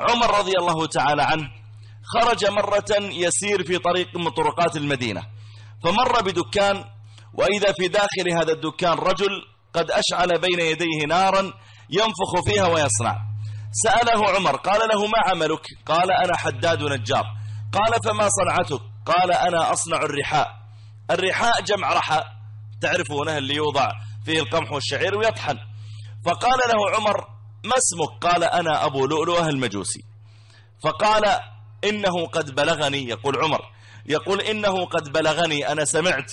عمر رضي الله تعالى عنه خرج مرة يسير في طريق من طرقات المدينة فمر بدكان وإذا في داخل هذا الدكان رجل قد أشعل بين يديه نارا ينفخ فيها ويصنع سأله عمر قال له ما عملك قال أنا حداد نجار قال فما صنعتك قال أنا أصنع الرحاء الرحاء جمع رحاء تعرفونه اللي يوضع فيه القمح والشعير ويطحن فقال له عمر ما اسمك قال أنا أبو لؤلؤه المجوسي فقال إنه قد بلغني يقول عمر يقول إنه قد بلغني أنا سمعت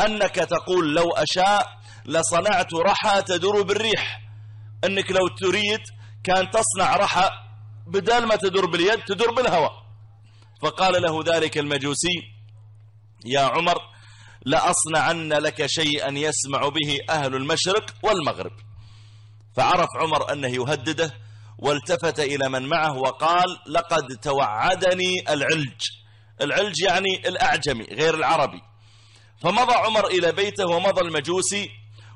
أنك تقول لو أشاء لصنعت رحى تدور بالريح أنك لو تريد كان تصنع رحى بدال ما تدور باليد تدور بالهواء فقال له ذلك المجوسي يا عمر لأصنعن لك شيئا يسمع به أهل المشرق والمغرب فعرف عمر أنه يهدده والتفت إلى من معه وقال لقد توعدني العلج العلج يعني الأعجمي غير العربي فمضى عمر إلى بيته ومضى المجوسي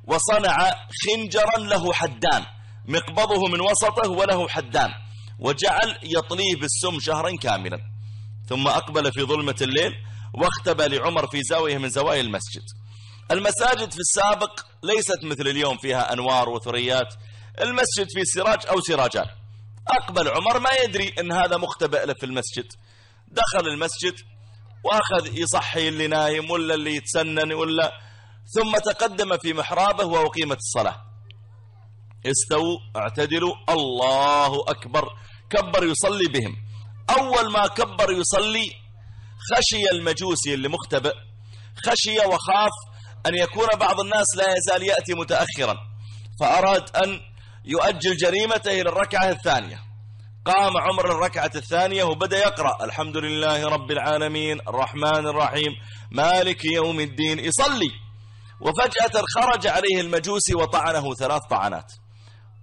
وصنع خنجرا له حدان مقبضه من وسطه وله حدان وجعل يطليه بالسم شهرا كاملا ثم أقبل في ظلمة الليل واختبى لعمر في زاوية من زوايا المسجد المساجد في السابق ليست مثل اليوم فيها أنوار وثريات المسجد فيه سراج أو سراجان أقبل عمر ما يدري أن هذا مختبئ له في المسجد دخل المسجد وأخذ يصحي اللي نايم ولا اللي يتسنن ولا ثم تقدم في محرابه واقيمت الصلاة استووا اعتدلوا الله أكبر كبر يصلي بهم أول ما كبر يصلي خشي المجوسي اللي مختبئ خشي وخاف أن يكون بعض الناس لا يزال يأتي متأخرا فأراد أن يؤجل جريمته إلى الركعة الثانية قام عمر الركعة الثانية وبدأ يقرأ الحمد لله رب العالمين الرحمن الرحيم مالك يوم الدين يصلي وفجأة خرج عليه المجوسي وطعنه ثلاث طعنات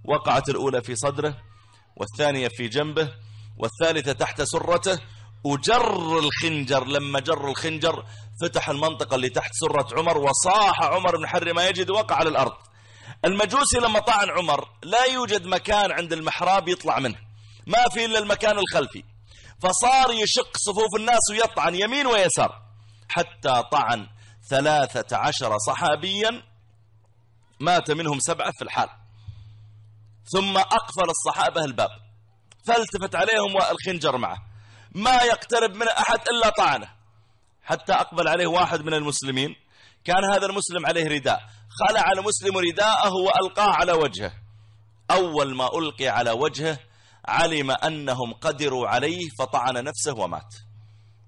وقعت الأولى في صدره والثانية في جنبه والثالثة تحت سرته وجر الخنجر لما جر الخنجر فتح المنطقة اللي تحت سرة عمر وصاح عمر بن حر ما يجد وقع على الأرض المجوسي لما طعن عمر لا يوجد مكان عند المحراب يطلع منه ما في إلا المكان الخلفي فصار يشق صفوف الناس ويطعن يمين ويسار حتى طعن ثلاثة عشر صحابيا مات منهم سبعة في الحال ثم أقفل الصحابة الباب فالتفت عليهم والخنجر معه ما يقترب من أحد إلا طعنه حتى أقبل عليه واحد من المسلمين كان هذا المسلم عليه رداء خلع المسلم رداءه وألقاه على وجهه أول ما ألقي على وجهه علم أنهم قدروا عليه فطعن نفسه ومات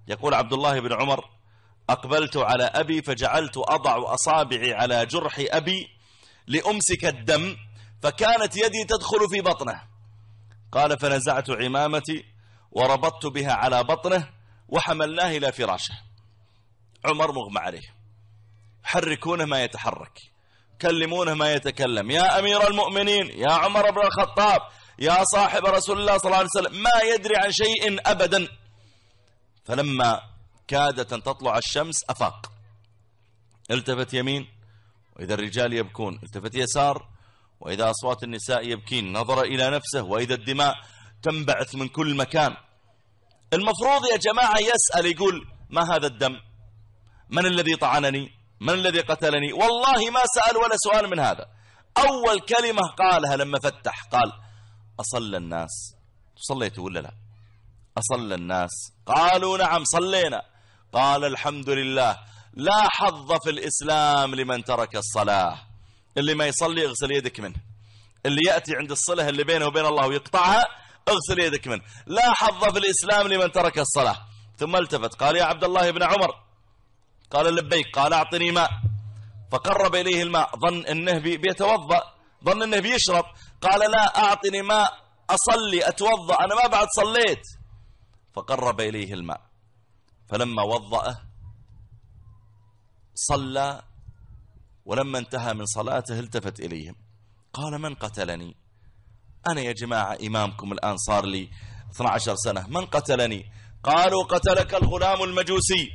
يقول عبد الله بن عمر أقبلت على أبي فجعلت أضع أصابعي على جرح أبي لأمسك الدم فكانت يدي تدخل في بطنه قال فنزعت عمامتي وربطت بها على بطنه وحملناه إلى فراشه عمر مغمى عليه حركونه ما يتحرك كلمونه ما يتكلم يا أمير المؤمنين يا عمر بن الخطاب يا صاحب رسول الله صلى الله عليه وسلم ما يدري عن شيء أبدا فلما كادت أن تطلع الشمس أفاق التفت يمين وإذا الرجال يبكون التفت يسار وإذا أصوات النساء يبكين نظر إلى نفسه وإذا الدماء تنبعث من كل مكان المفروض يا جماعة يسأل يقول ما هذا الدم من الذي طعنني من الذي قتلني والله ما سأل ولا سؤال من هذا أول كلمة قالها لما فتح قال أصلى الناس صليت ولا لا أصلى الناس قالوا نعم صلينا قال الحمد لله لا حظ في الإسلام لمن ترك الصلاة اللي ما يصلي اغسل يدك منه اللي يأتي عند الصلة اللي بينه وبين الله ويقطعها اغسل يدك منه لا حظ في الإسلام لمن ترك الصلاة ثم التفت قال يا عبد الله بن عمر قال لبيك قال أعطني ماء فقرب إليه الماء ظن أنه بيتوضأ ظن أنه بيشرب قال لا أعطني ماء أصلي أتوضأ أنا ما بعد صليت فقرب إليه الماء فلما وضأه صلى ولما انتهى من صلاته التفت إليهم قال من قتلني أنا يا جماعة إمامكم الآن صار لي 12 سنة من قتلني قالوا قتلك الغلام المجوسي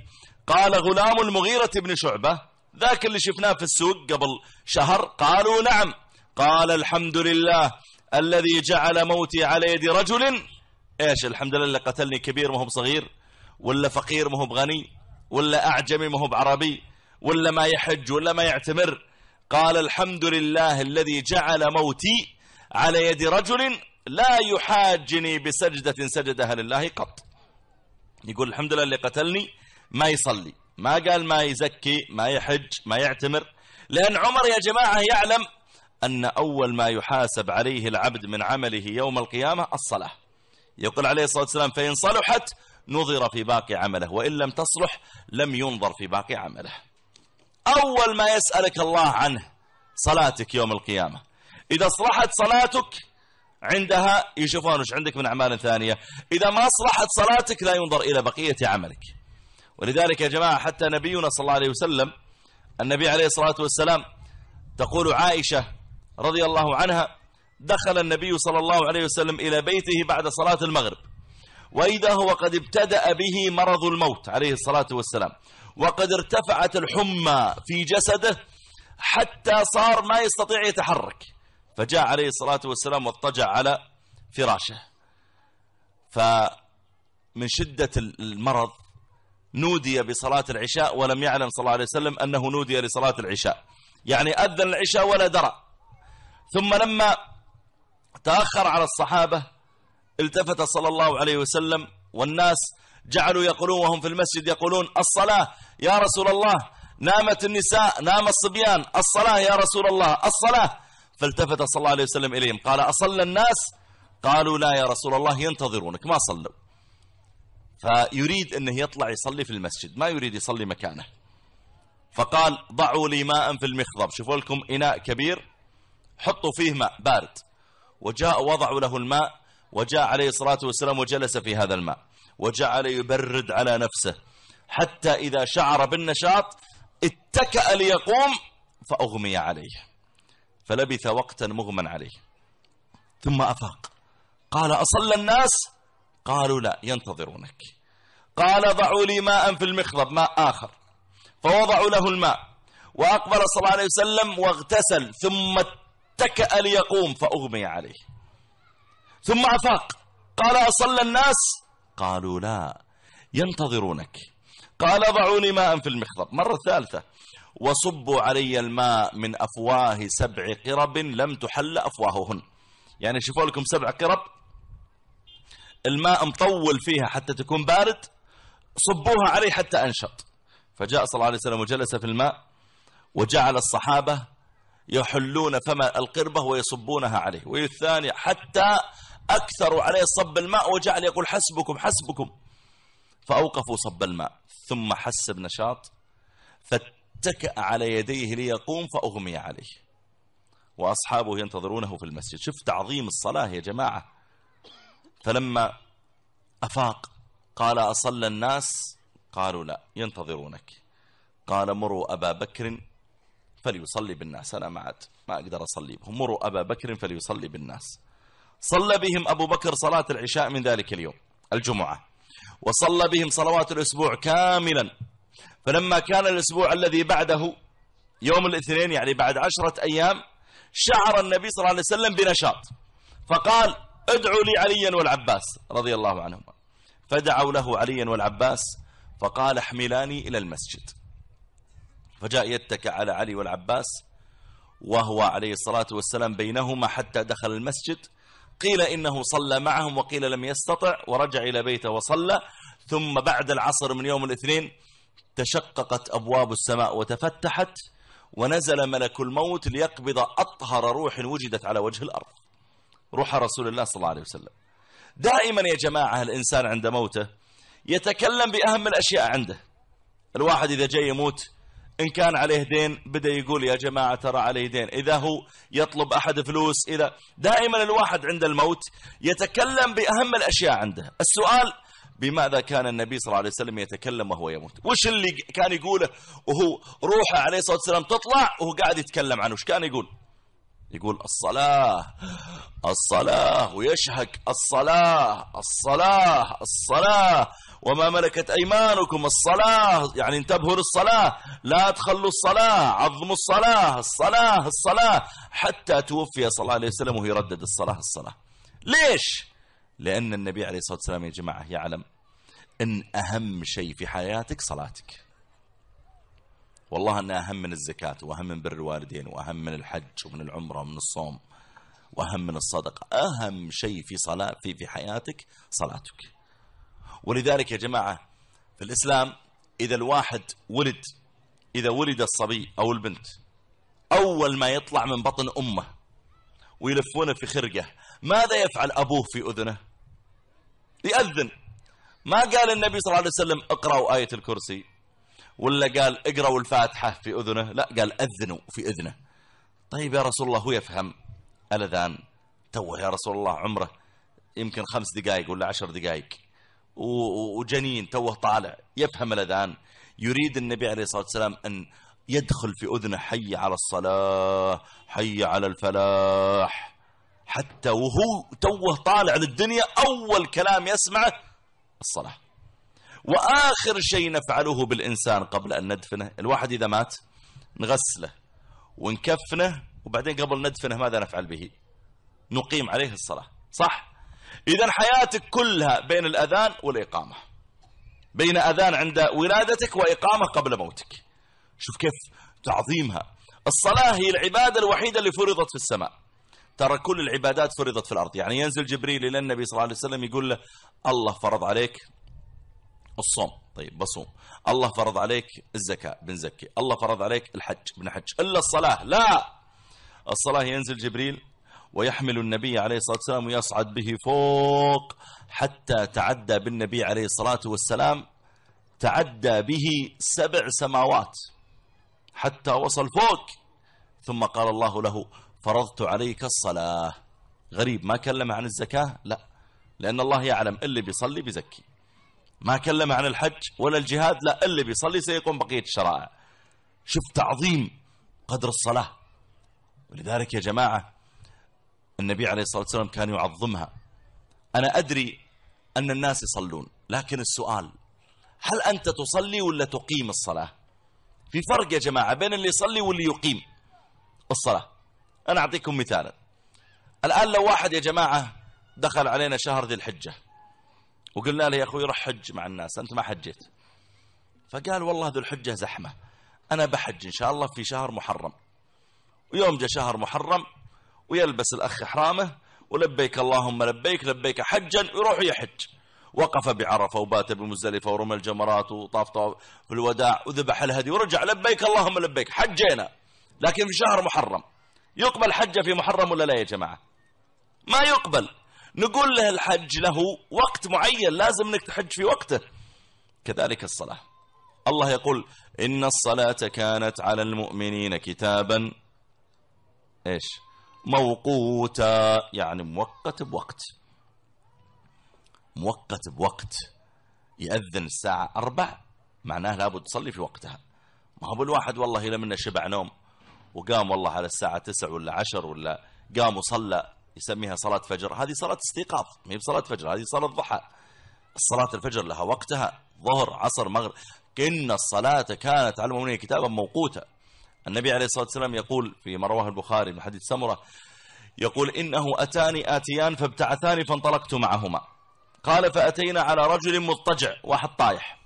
قال غلام المغيرة بن شعبة ذاك اللي شفناه في السوق قبل شهر قالوا نعم قال الحمد لله الذي جعل موتي على يد رجل ايش الحمد لله اللي قتلني كبير ما هو صغير ولا فقير ما هو بغني ولا اعجمي ما هو بعربي ولا ما يحج ولا ما يعتمر قال الحمد لله الذي جعل موتي على يد رجل لا يحاجني بسجدة سجدها لله قط يقول الحمد لله اللي قتلني ما يصلي ما قال ما يزكي ما يحج ما يعتمر لأن عمر يا جماعة يعلم أن أول ما يحاسب عليه العبد من عمله يوم القيامة الصلاة يقول عليه الصلاة والسلام فإن صلحت نظر في باقي عمله وإن لم تصلح لم ينظر في باقي عمله أول ما يسألك الله عنه صلاتك يوم القيامة إذا صلحت صلاتك عندها يشوفون وش عندك من أعمال ثانية إذا ما صلحت صلاتك لا ينظر إلى بقية عملك ولذلك يا جماعة حتى نبينا صلى الله عليه وسلم النبي عليه الصلاة والسلام تقول عائشة رضي الله عنها دخل النبي صلى الله عليه وسلم إلى بيته بعد صلاة المغرب وإذا هو قد ابتدأ به مرض الموت عليه الصلاة والسلام وقد ارتفعت الحمى في جسده حتى صار ما يستطيع يتحرك فجاء عليه الصلاة والسلام واضطجع على فراشه فمن شدة المرض نودي بصلاة العشاء ولم يعلم صلى الله عليه وسلم أنه نودي لصلاة العشاء يعني أذن العشاء ولا درى ثم لما تأخر على الصحابة التفت صلى الله عليه وسلم والناس جعلوا يقولون وهم في المسجد يقولون الصلاة يا رسول الله نامت النساء نام الصبيان الصلاة يا رسول الله الصلاة فالتفت صلى الله عليه وسلم إليهم قال أصلى الناس قالوا لا يا رسول الله ينتظرونك ما صلوا فيريد أنه يطلع يصلي في المسجد ما يريد يصلي مكانه فقال ضعوا لي ماء في المخضب شوفوا لكم إناء كبير حطوا فيه ماء بارد وجاء وضعوا له الماء وجاء عليه الصلاة والسلام وجلس في هذا الماء وجعل يبرد على نفسه حتى إذا شعر بالنشاط اتكأ ليقوم فأغمي عليه فلبث وقتا مغمى عليه ثم أفاق قال أصلى الناس قالوا لا ينتظرونك قال ضعوا لي ماء في المخضب ماء آخر فوضعوا له الماء وأقبل صلى الله عليه وسلم واغتسل ثم اتكأ ليقوم فأغمي عليه ثم أفاق قال أصلى الناس قالوا لا ينتظرونك قال ضعوا لي ماء في المخضب مرة ثالثة وصبوا علي الماء من أفواه سبع قرب لم تحل أفواههن يعني شوفوا لكم سبع قرب الماء مطول فيها حتى تكون بارد صبوها عليه حتى أنشط فجاء صلى الله عليه وسلم وجلس في الماء وجعل الصحابة يحلون فم القربة ويصبونها عليه والثاني حتى أكثروا عليه صب الماء وجعل يقول حسبكم حسبكم فأوقفوا صب الماء ثم حس بنشاط فاتكأ على يديه ليقوم فأغمي عليه وأصحابه ينتظرونه في المسجد شفت تعظيم الصلاة يا جماعة فلما أفاق قال أصلى الناس قالوا لا ينتظرونك قال مروا أبا بكر فليصلي بالناس أنا ما عاد ما أقدر أصلي بهم مروا أبا بكر فليصلي بالناس صلى بهم أبو بكر صلاة العشاء من ذلك اليوم الجمعة وصلى بهم صلوات الأسبوع كاملا فلما كان الأسبوع الذي بعده يوم الاثنين يعني بعد عشرة أيام شعر النبي صلى الله عليه وسلم بنشاط فقال ادعوا لي عليا والعباس رضي الله عنهما فدعوا له عليا والعباس فقال احملاني إلى المسجد فجاء يتكى على علي والعباس وهو عليه الصلاة والسلام بينهما حتى دخل المسجد قيل إنه صلى معهم وقيل لم يستطع ورجع إلى بيته وصلى ثم بعد العصر من يوم الاثنين تشققت أبواب السماء وتفتحت ونزل ملك الموت ليقبض أطهر روح وجدت على وجه الأرض روح رسول الله صلى الله عليه وسلم دائما يا جماعة الإنسان عند موته يتكلم بأهم الأشياء عنده الواحد إذا جاي يموت إن كان عليه دين بدأ يقول يا جماعة ترى عليه دين إذا هو يطلب أحد فلوس إذا دائما الواحد عند الموت يتكلم بأهم الأشياء عنده السؤال بماذا كان النبي صلى الله عليه وسلم يتكلم وهو يموت وش اللي كان يقوله وهو روحه عليه الصلاة والسلام تطلع وهو قاعد يتكلم عنه وش كان يقول يقول الصلاة الصلاة ويشهق الصلاة الصلاة الصلاة وما ملكت أيمانكم الصلاة يعني انتبهوا للصلاة لا تخلوا الصلاة عظموا الصلاة الصلاة الصلاة حتى توفي صلى الله عليه وسلم ويردد الصلاة الصلاة ليش؟ لأن النبي عليه الصلاة والسلام يا جماعة يعلم أن أهم شيء في حياتك صلاتك والله أنها أهم من الزكاة وأهم من بر الوالدين وأهم من الحج ومن العمرة ومن الصوم وأهم من الصدقة أهم شيء في, صلاة في, في حياتك صلاتك ولذلك يا جماعة في الإسلام إذا الواحد ولد إذا ولد الصبي أو البنت أول ما يطلع من بطن أمه ويلفونه في خرقة ماذا يفعل أبوه في أذنه يأذن ما قال النبي صلى الله عليه وسلم اقرأوا آية الكرسي ولا قال اقرأوا الفاتحة في أذنه لا قال أذنوا في أذنه طيب يا رسول الله هو يفهم الأذان توه يا رسول الله عمره يمكن خمس دقائق ولا عشر دقائق وجنين توه طالع يفهم الأذان يريد النبي عليه الصلاة والسلام أن يدخل في أذنه حي على الصلاة حي على الفلاح حتى وهو توه طالع للدنيا أول كلام يسمعه الصلاة وآخر شيء نفعله بالإنسان قبل أن ندفنه الواحد إذا مات نغسله ونكفنه وبعدين قبل ندفنه ماذا نفعل به نقيم عليه الصلاة صح إذا حياتك كلها بين الأذان والإقامة بين أذان عند ولادتك وإقامة قبل موتك شوف كيف تعظيمها الصلاة هي العبادة الوحيدة اللي فرضت في السماء ترى كل العبادات فرضت في الأرض يعني ينزل جبريل إلى النبي صلى الله عليه وسلم يقول له الله فرض عليك الصوم طيب بصوم الله فرض عليك الزكاة بنزكي الله فرض عليك الحج بنحج إلا الصلاة لا الصلاة ينزل جبريل ويحمل النبي عليه الصلاة والسلام ويصعد به فوق حتى تعدى بالنبي عليه الصلاة والسلام تعدى به سبع سماوات حتى وصل فوق ثم قال الله له فرضت عليك الصلاة غريب ما كلم عن الزكاة لا لأن الله يعلم اللي بيصلي بيزكي ما كلم عن الحج ولا الجهاد لا اللي بيصلي سيقوم بقية الشرائع شوف تعظيم قدر الصلاة ولذلك يا جماعة النبي عليه الصلاة والسلام كان يعظمها أنا أدري أن الناس يصلون لكن السؤال هل أنت تصلي ولا تقيم الصلاة في فرق يا جماعة بين اللي يصلي واللي يقيم الصلاة أنا أعطيكم مثالا الآن لو واحد يا جماعة دخل علينا شهر ذي الحجة وقلنا له يا أخوي روح حج مع الناس أنت ما حجيت فقال والله ذو الحجة زحمة أنا بحج إن شاء الله في شهر محرم ويوم جاء شهر محرم ويلبس الأخ احرامه ولبيك اللهم لبيك لبيك حجا ويروح يحج وقف بعرفة وبات بمزدلفة ورمى الجمرات وطاف طواف في الوداع وذبح الهدي ورجع لبيك اللهم لبيك حجينا لكن في شهر محرم يقبل حجة في محرم ولا لا يا جماعة ما يقبل نقول له الحج له وقت معين لازم انك تحج في وقته كذلك الصلاة الله يقول إن الصلاة كانت على المؤمنين كتابا إيش موقوتا يعني موقت بوقت موقت بوقت يأذن الساعة أربع معناه لابد تصلي في وقتها ما هو بالواحد والله إلى منه شبع نوم وقام والله على الساعة تسع ولا عشر ولا قام وصلى يسميها صلاة فجر هذه صلاة استيقاظ ما هي بصلاة فجر هذه صلاة ضحى الصلاة الفجر لها وقتها ظهر عصر مغرب إن الصلاة كانت على المؤمنين كتابا موقوتا النبي عليه الصلاة والسلام يقول في مروه البخاري من حديث سمرة يقول إنه أتاني آتيان فابتعثاني فانطلقت معهما قال فأتينا على رجل مضطجع واحد طايح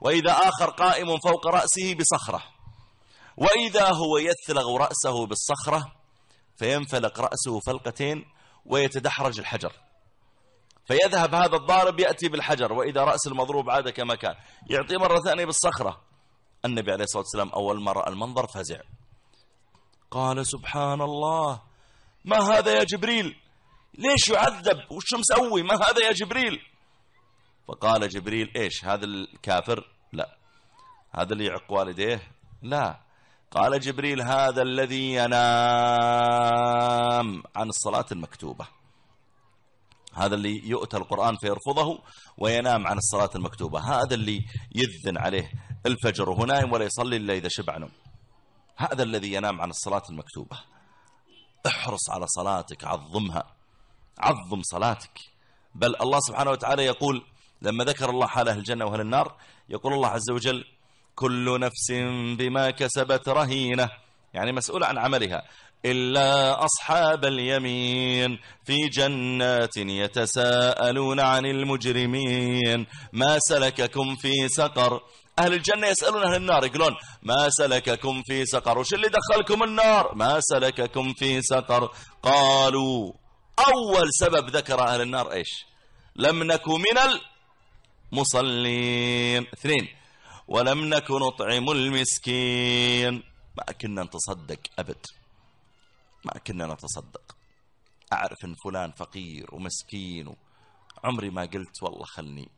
وإذا آخر قائم فوق رأسه بصخرة وإذا هو يثلغ رأسه بالصخرة فينفلق رأسه فلقتين ويتدحرج الحجر فيذهب هذا الضارب يأتي بالحجر وإذا رأس المضروب عاد كما كان يعطيه مرة ثانية بالصخرة النبي عليه الصلاة والسلام أول ما رأى المنظر فزع قال سبحان الله ما هذا يا جبريل ليش يعذب وش مسوي ما هذا يا جبريل فقال جبريل إيش هذا الكافر لا هذا اللي يعق والديه لا قال جبريل هذا الذي ينام عن الصلاة المكتوبة هذا اللي يؤتى القرآن فيرفضه وينام عن الصلاة المكتوبة هذا اللي يذن عليه الفجر وهو نايم ولا يصلي إلا إذا شبع نوم هذا الذي ينام عن الصلاة المكتوبة احرص على صلاتك عظمها عظم صلاتك بل الله سبحانه وتعالى يقول لما ذكر الله حال أهل الجنة وأهل النار يقول الله عز وجل كل نفس بما كسبت رهينة يعني مسؤولة عن عملها إلا أصحاب اليمين في جنات يتساءلون عن المجرمين ما سلككم في سقر أهل الجنة يسألون أهل النار يقولون ما سلككم في سقر وش اللي دخلكم النار ما سلككم في سقر قالوا أول سبب ذكر أهل النار إيش لم نكن من المصلين اثنين ولم نك نطعم المسكين ما كنا نتصدق أبد ما كنا نتصدق أعرف أن فلان فقير ومسكين عمري ما قلت والله خلني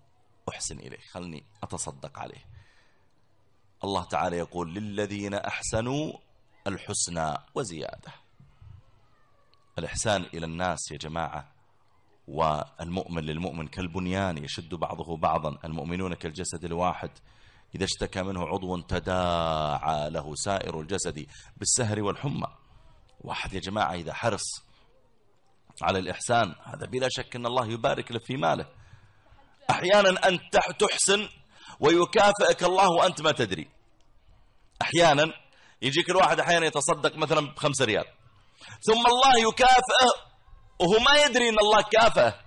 أحسن إليه خلني أتصدق عليه الله تعالى يقول للذين أحسنوا الحسنى وزيادة الإحسان إلى الناس يا جماعة والمؤمن للمؤمن كالبنيان يشد بعضه بعضا المؤمنون كالجسد الواحد إذا اشتكى منه عضو تداعى له سائر الجسد بالسهر والحمى واحد يا جماعة إذا حرص على الإحسان هذا بلا شك أن الله يبارك له في ماله أحيانا أنت تحسن ويكافئك الله وأنت ما تدري أحيانا يجيك الواحد أحيانا يتصدق مثلا بخمسة ريال ثم الله يكافئه وهو ما يدري أن الله كافئه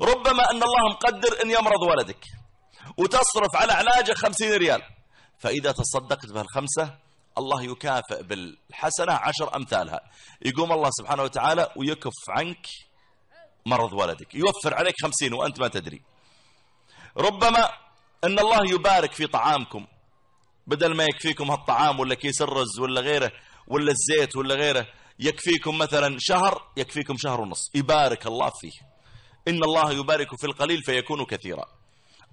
ربما أن الله مقدر أن يمرض ولدك وتصرف على علاجه خمسين ريال فإذا تصدقت بهالخمسة الله يكافئ بالحسنة عشر أمثالها يقوم الله سبحانه وتعالى ويكف عنك مرض ولدك يوفر عليك خمسين وأنت ما تدري ربما أن الله يبارك في طعامكم بدل ما يكفيكم هالطعام ولا كيس الرز ولا غيره ولا الزيت ولا غيره يكفيكم مثلا شهر يكفيكم شهر ونص يبارك الله فيه إن الله يبارك في القليل فيكون كثيرا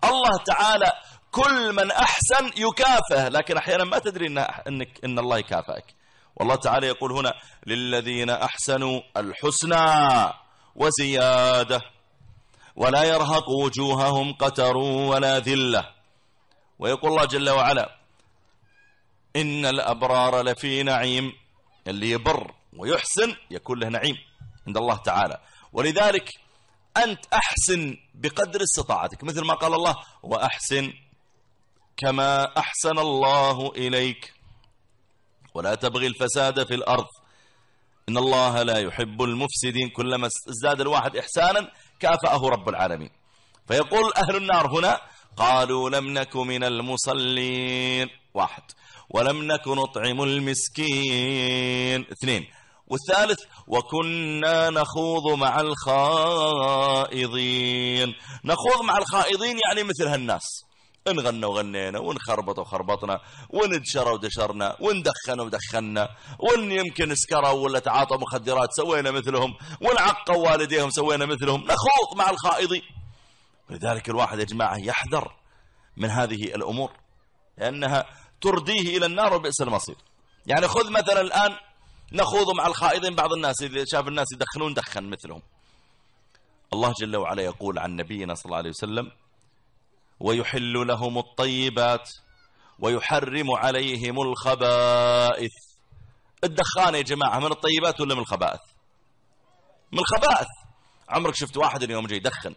الله تعالى كل من أحسن يكافه لكن أحيانا ما تدري إن, إنك إن الله يكافئك والله تعالى يقول هنا للذين أحسنوا الحسنى وزيادة ولا يرهق وجوههم قتر ولا ذلة ويقول الله جل وعلا إن الأبرار لفي نعيم اللي يبر ويحسن يكون له نعيم عند الله تعالى ولذلك أنت أحسن بقدر استطاعتك مثل ما قال الله وأحسن كما أحسن الله إليك ولا تبغي الفساد في الأرض إن الله لا يحب المفسدين كلما ازداد الواحد إحسانا كافأه رب العالمين فيقول أهل النار هنا قالوا لم نك من المصلين واحد ولم نك نطعم المسكين اثنين والثالث وكنا نخوض مع الخائضين نخوض مع الخائضين يعني مثل هالناس انغنى وغنينا ونخربط وخربطنا وندشر ودشرنا وندخن ودخنا وان يمكن سكروا ولا تعاطوا مخدرات سوينا مثلهم ونعقوا والديهم سوينا مثلهم نخوض مع الخائضين ولذلك الواحد يا جماعة يحذر من هذه الأمور لأنها ترديه إلى النار وبئس المصير يعني خذ مثلا الآن نخوض مع الخائضين بعض الناس إذا شاف الناس يدخنون دخن مثلهم الله جل وعلا يقول عن نبينا صلى الله عليه وسلم ويحل لهم الطيبات ويحرم عليهم الخبائث الدخان يا جماعة من الطيبات ولا من الخبائث من الخبائث عمرك شفت واحد اليوم جاي يدخن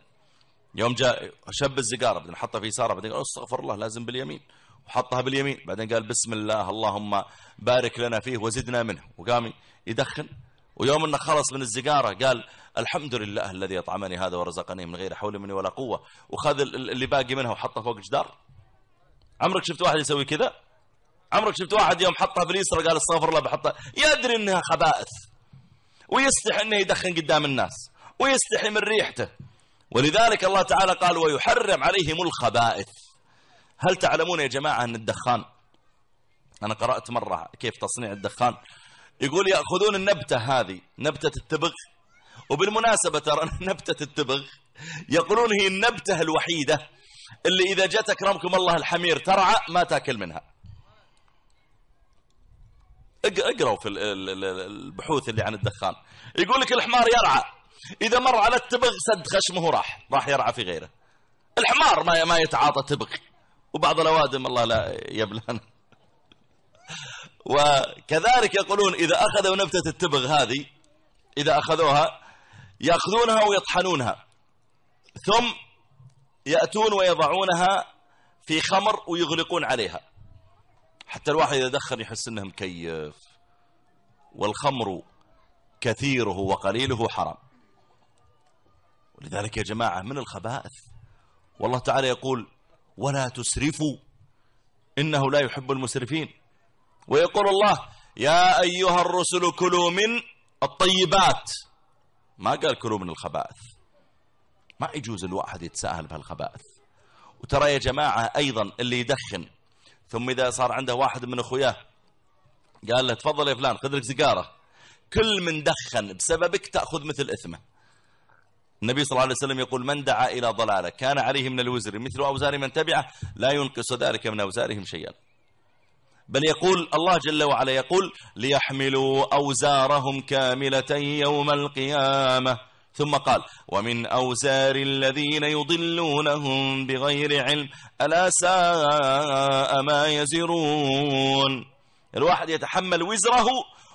يوم جاء شب الزقارة بعدين حطه في يساره بعدين استغفر الله لازم باليمين وحطها باليمين بعدين قال بسم الله اللهم بارك لنا فيه وزدنا منه وقام يدخن ويوم انه خلص من الزقارة قال الحمد لله الذي أطعمني هذا ورزقني من غير حول مني ولا قوة وخذ اللي باقي منها وحطه فوق جدار عمرك شفت واحد يسوي كذا عمرك شفت واحد يوم حطها باليسرى قال استغفر الله بحطها يدري انها خبائث ويستحي انه يدخن قدام الناس ويستحي من ريحته ولذلك الله تعالى قال ويحرم عليهم الخبائث هل تعلمون يا جماعة أن الدخان أنا قرأت مرة كيف تصنيع الدخان يقول يأخذون النبتة هذه نبتة التبغ وبالمناسبة ترى نبتة التبغ يقولون هي النبتة الوحيدة اللي إذا جت أكرمكم الله الحمير ترعى ما تاكل منها اقرأوا في البحوث اللي عن الدخان يقول لك الحمار يرعى إذا مر على التبغ سد خشمه راح راح يرعى في غيره الحمار ما ما يتعاطى تبغ وبعض الأوادم الله لا يبلان وكذلك يقولون إذا أخذوا نبتة التبغ هذه إذا أخذوها يأخذونها ويطحنونها ثم يأتون ويضعونها في خمر ويغلقون عليها حتى الواحد إذا دخن يحس أنه مكيف والخمر كثيره وقليله حرام ولذلك يا جماعة من الخبائث والله تعالى يقول ولا تسرفوا إنه لا يحب المسرفين ويقول الله يا أيها الرسل كلوا من الطيبات ما قال كلوا من الخبائث ما يجوز الواحد يتساهل بهالخبائث وترى يا جماعة أيضا اللي يدخن ثم إذا صار عنده واحد من أخوياه قال له تفضل يا فلان خذ لك سيجارة كل من دخن بسببك تأخذ مثل إثمه النبي صلى الله عليه وسلم يقول من دعا إلى ضلالة كان عليه من الوزر مثل أوزار من تبعه لا ينقص ذلك من أوزارهم شيئا بل يقول الله جل وعلا يقول ليحملوا أوزارهم كاملة يوم القيامة ثم قال ومن أوزار الذين يضلونهم بغير علم ألا ساء ما يزرون الواحد يتحمل وزره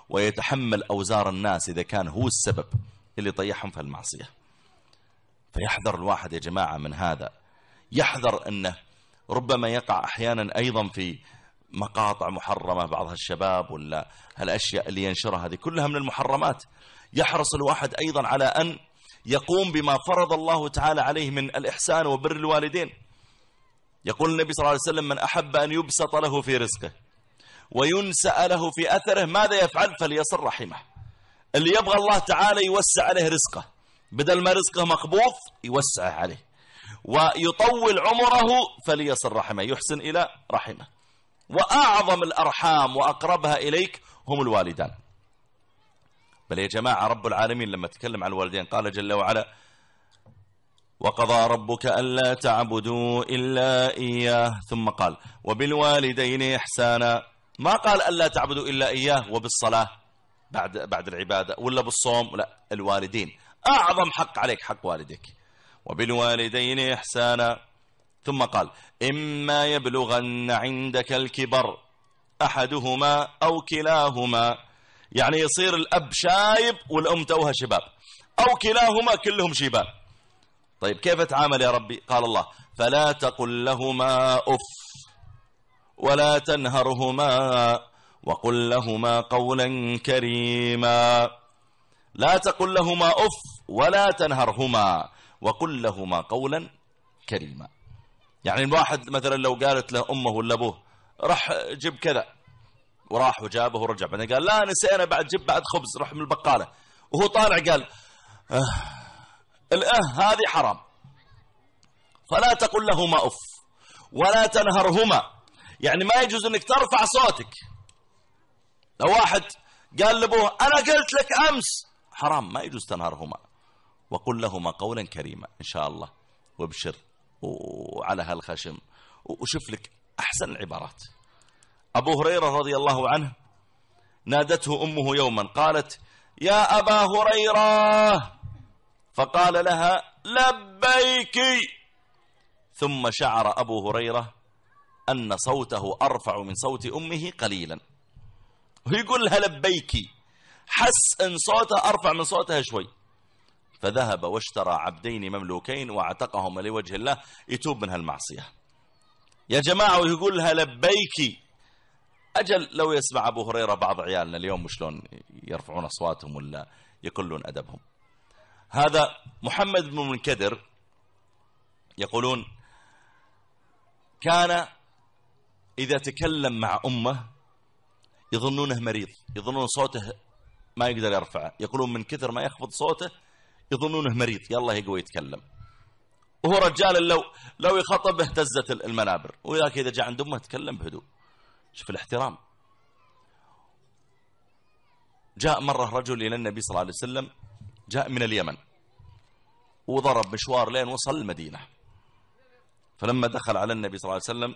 ويتحمل أوزار الناس إذا كان هو السبب اللي طيحهم في المعصية فيحذر الواحد يا جماعة من هذا يحذر أنه ربما يقع أحيانا أيضا في مقاطع محرمة بعض الشباب ولا هالأشياء اللي ينشرها هذه كلها من المحرمات يحرص الواحد أيضا على أن يقوم بما فرض الله تعالى عليه من الإحسان وبر الوالدين يقول النبي صلى الله عليه وسلم من أحب أن يبسط له في رزقه وينسى له في أثره ماذا يفعل فليصل رحمه اللي يبغى الله تعالى يوسع عليه رزقه بدل ما رزقه مقبوض يوسعه عليه ويطول عمره فليصل رحمه يحسن إلى رحمه وأعظم الأرحام وأقربها إليك هم الوالدان بل يا جماعة رب العالمين لما تكلم عن الوالدين قال جل وعلا وقضى ربك ألا تعبدوا إلا إياه ثم قال وبالوالدين إحسانا ما قال ألا تعبدوا إلا إياه وبالصلاة بعد, بعد العبادة ولا بالصوم لا الوالدين أعظم حق عليك حق والدك وبالوالدين إحسانا ثم قال إما يبلغن عندك الكبر أحدهما أو كلاهما يعني يصير الأب شايب والأم توها شباب أو كلاهما كلهم شباب طيب كيف اتعامل يا ربي قال الله فلا تقل لهما أف ولا تنهرهما وقل لهما قولا كريما لا تقل لهما أف ولا تنهرهما وقل لهما قولا كريما يعني الواحد مثلا لو قالت له أمه ولا أبوه راح جيب كذا وراح وجابه ورجع بعدين قال لا نسينا بعد جيب بعد خبز روح من البقالة وهو طالع قال آه الأه هذه حرام فلا تقل لهما أف ولا تنهرهما يعني ما يجوز أنك ترفع صوتك لو واحد قال لابوه أنا قلت لك أمس حرام ما يجوز تنهرهما وقل لهما قولا كريما إن شاء الله وابشر وعلى هالخشم وشوف لك أحسن العبارات أبو هريرة رضي الله عنه نادته أمه يوما قالت يا أبا هريرة فقال لها لبيك ثم شعر أبو هريرة أن صوته أرفع من صوت أمه قليلا ويقول لها لبيكي حس ان صوته ارفع من صوتها شوي فذهب واشترى عبدين مملوكين واعتقهما لوجه الله يتوب من هالمعصية يا جماعة ويقول لها لبيكي أجل لو يسمع أبو هريرة بعض عيالنا اليوم شلون يرفعون أصواتهم ولا يقلون أدبهم هذا محمد بن منكدر يقولون كان إذا تكلم مع أمه يظنونه مريض يظنون صوته ما يقدر يرفعه يقولون من كثر ما يخفض صوته يظنونه مريض يلا يقوى يتكلم وهو رجال لو لو يخطب اهتزت المنابر ولكن إذا جاء عند أمه تكلم بهدوء شوف الاحترام جاء مرة رجل إلى النبي صلى الله عليه وسلم جاء من اليمن وضرب مشوار لين وصل المدينة فلما دخل على النبي صلى الله عليه وسلم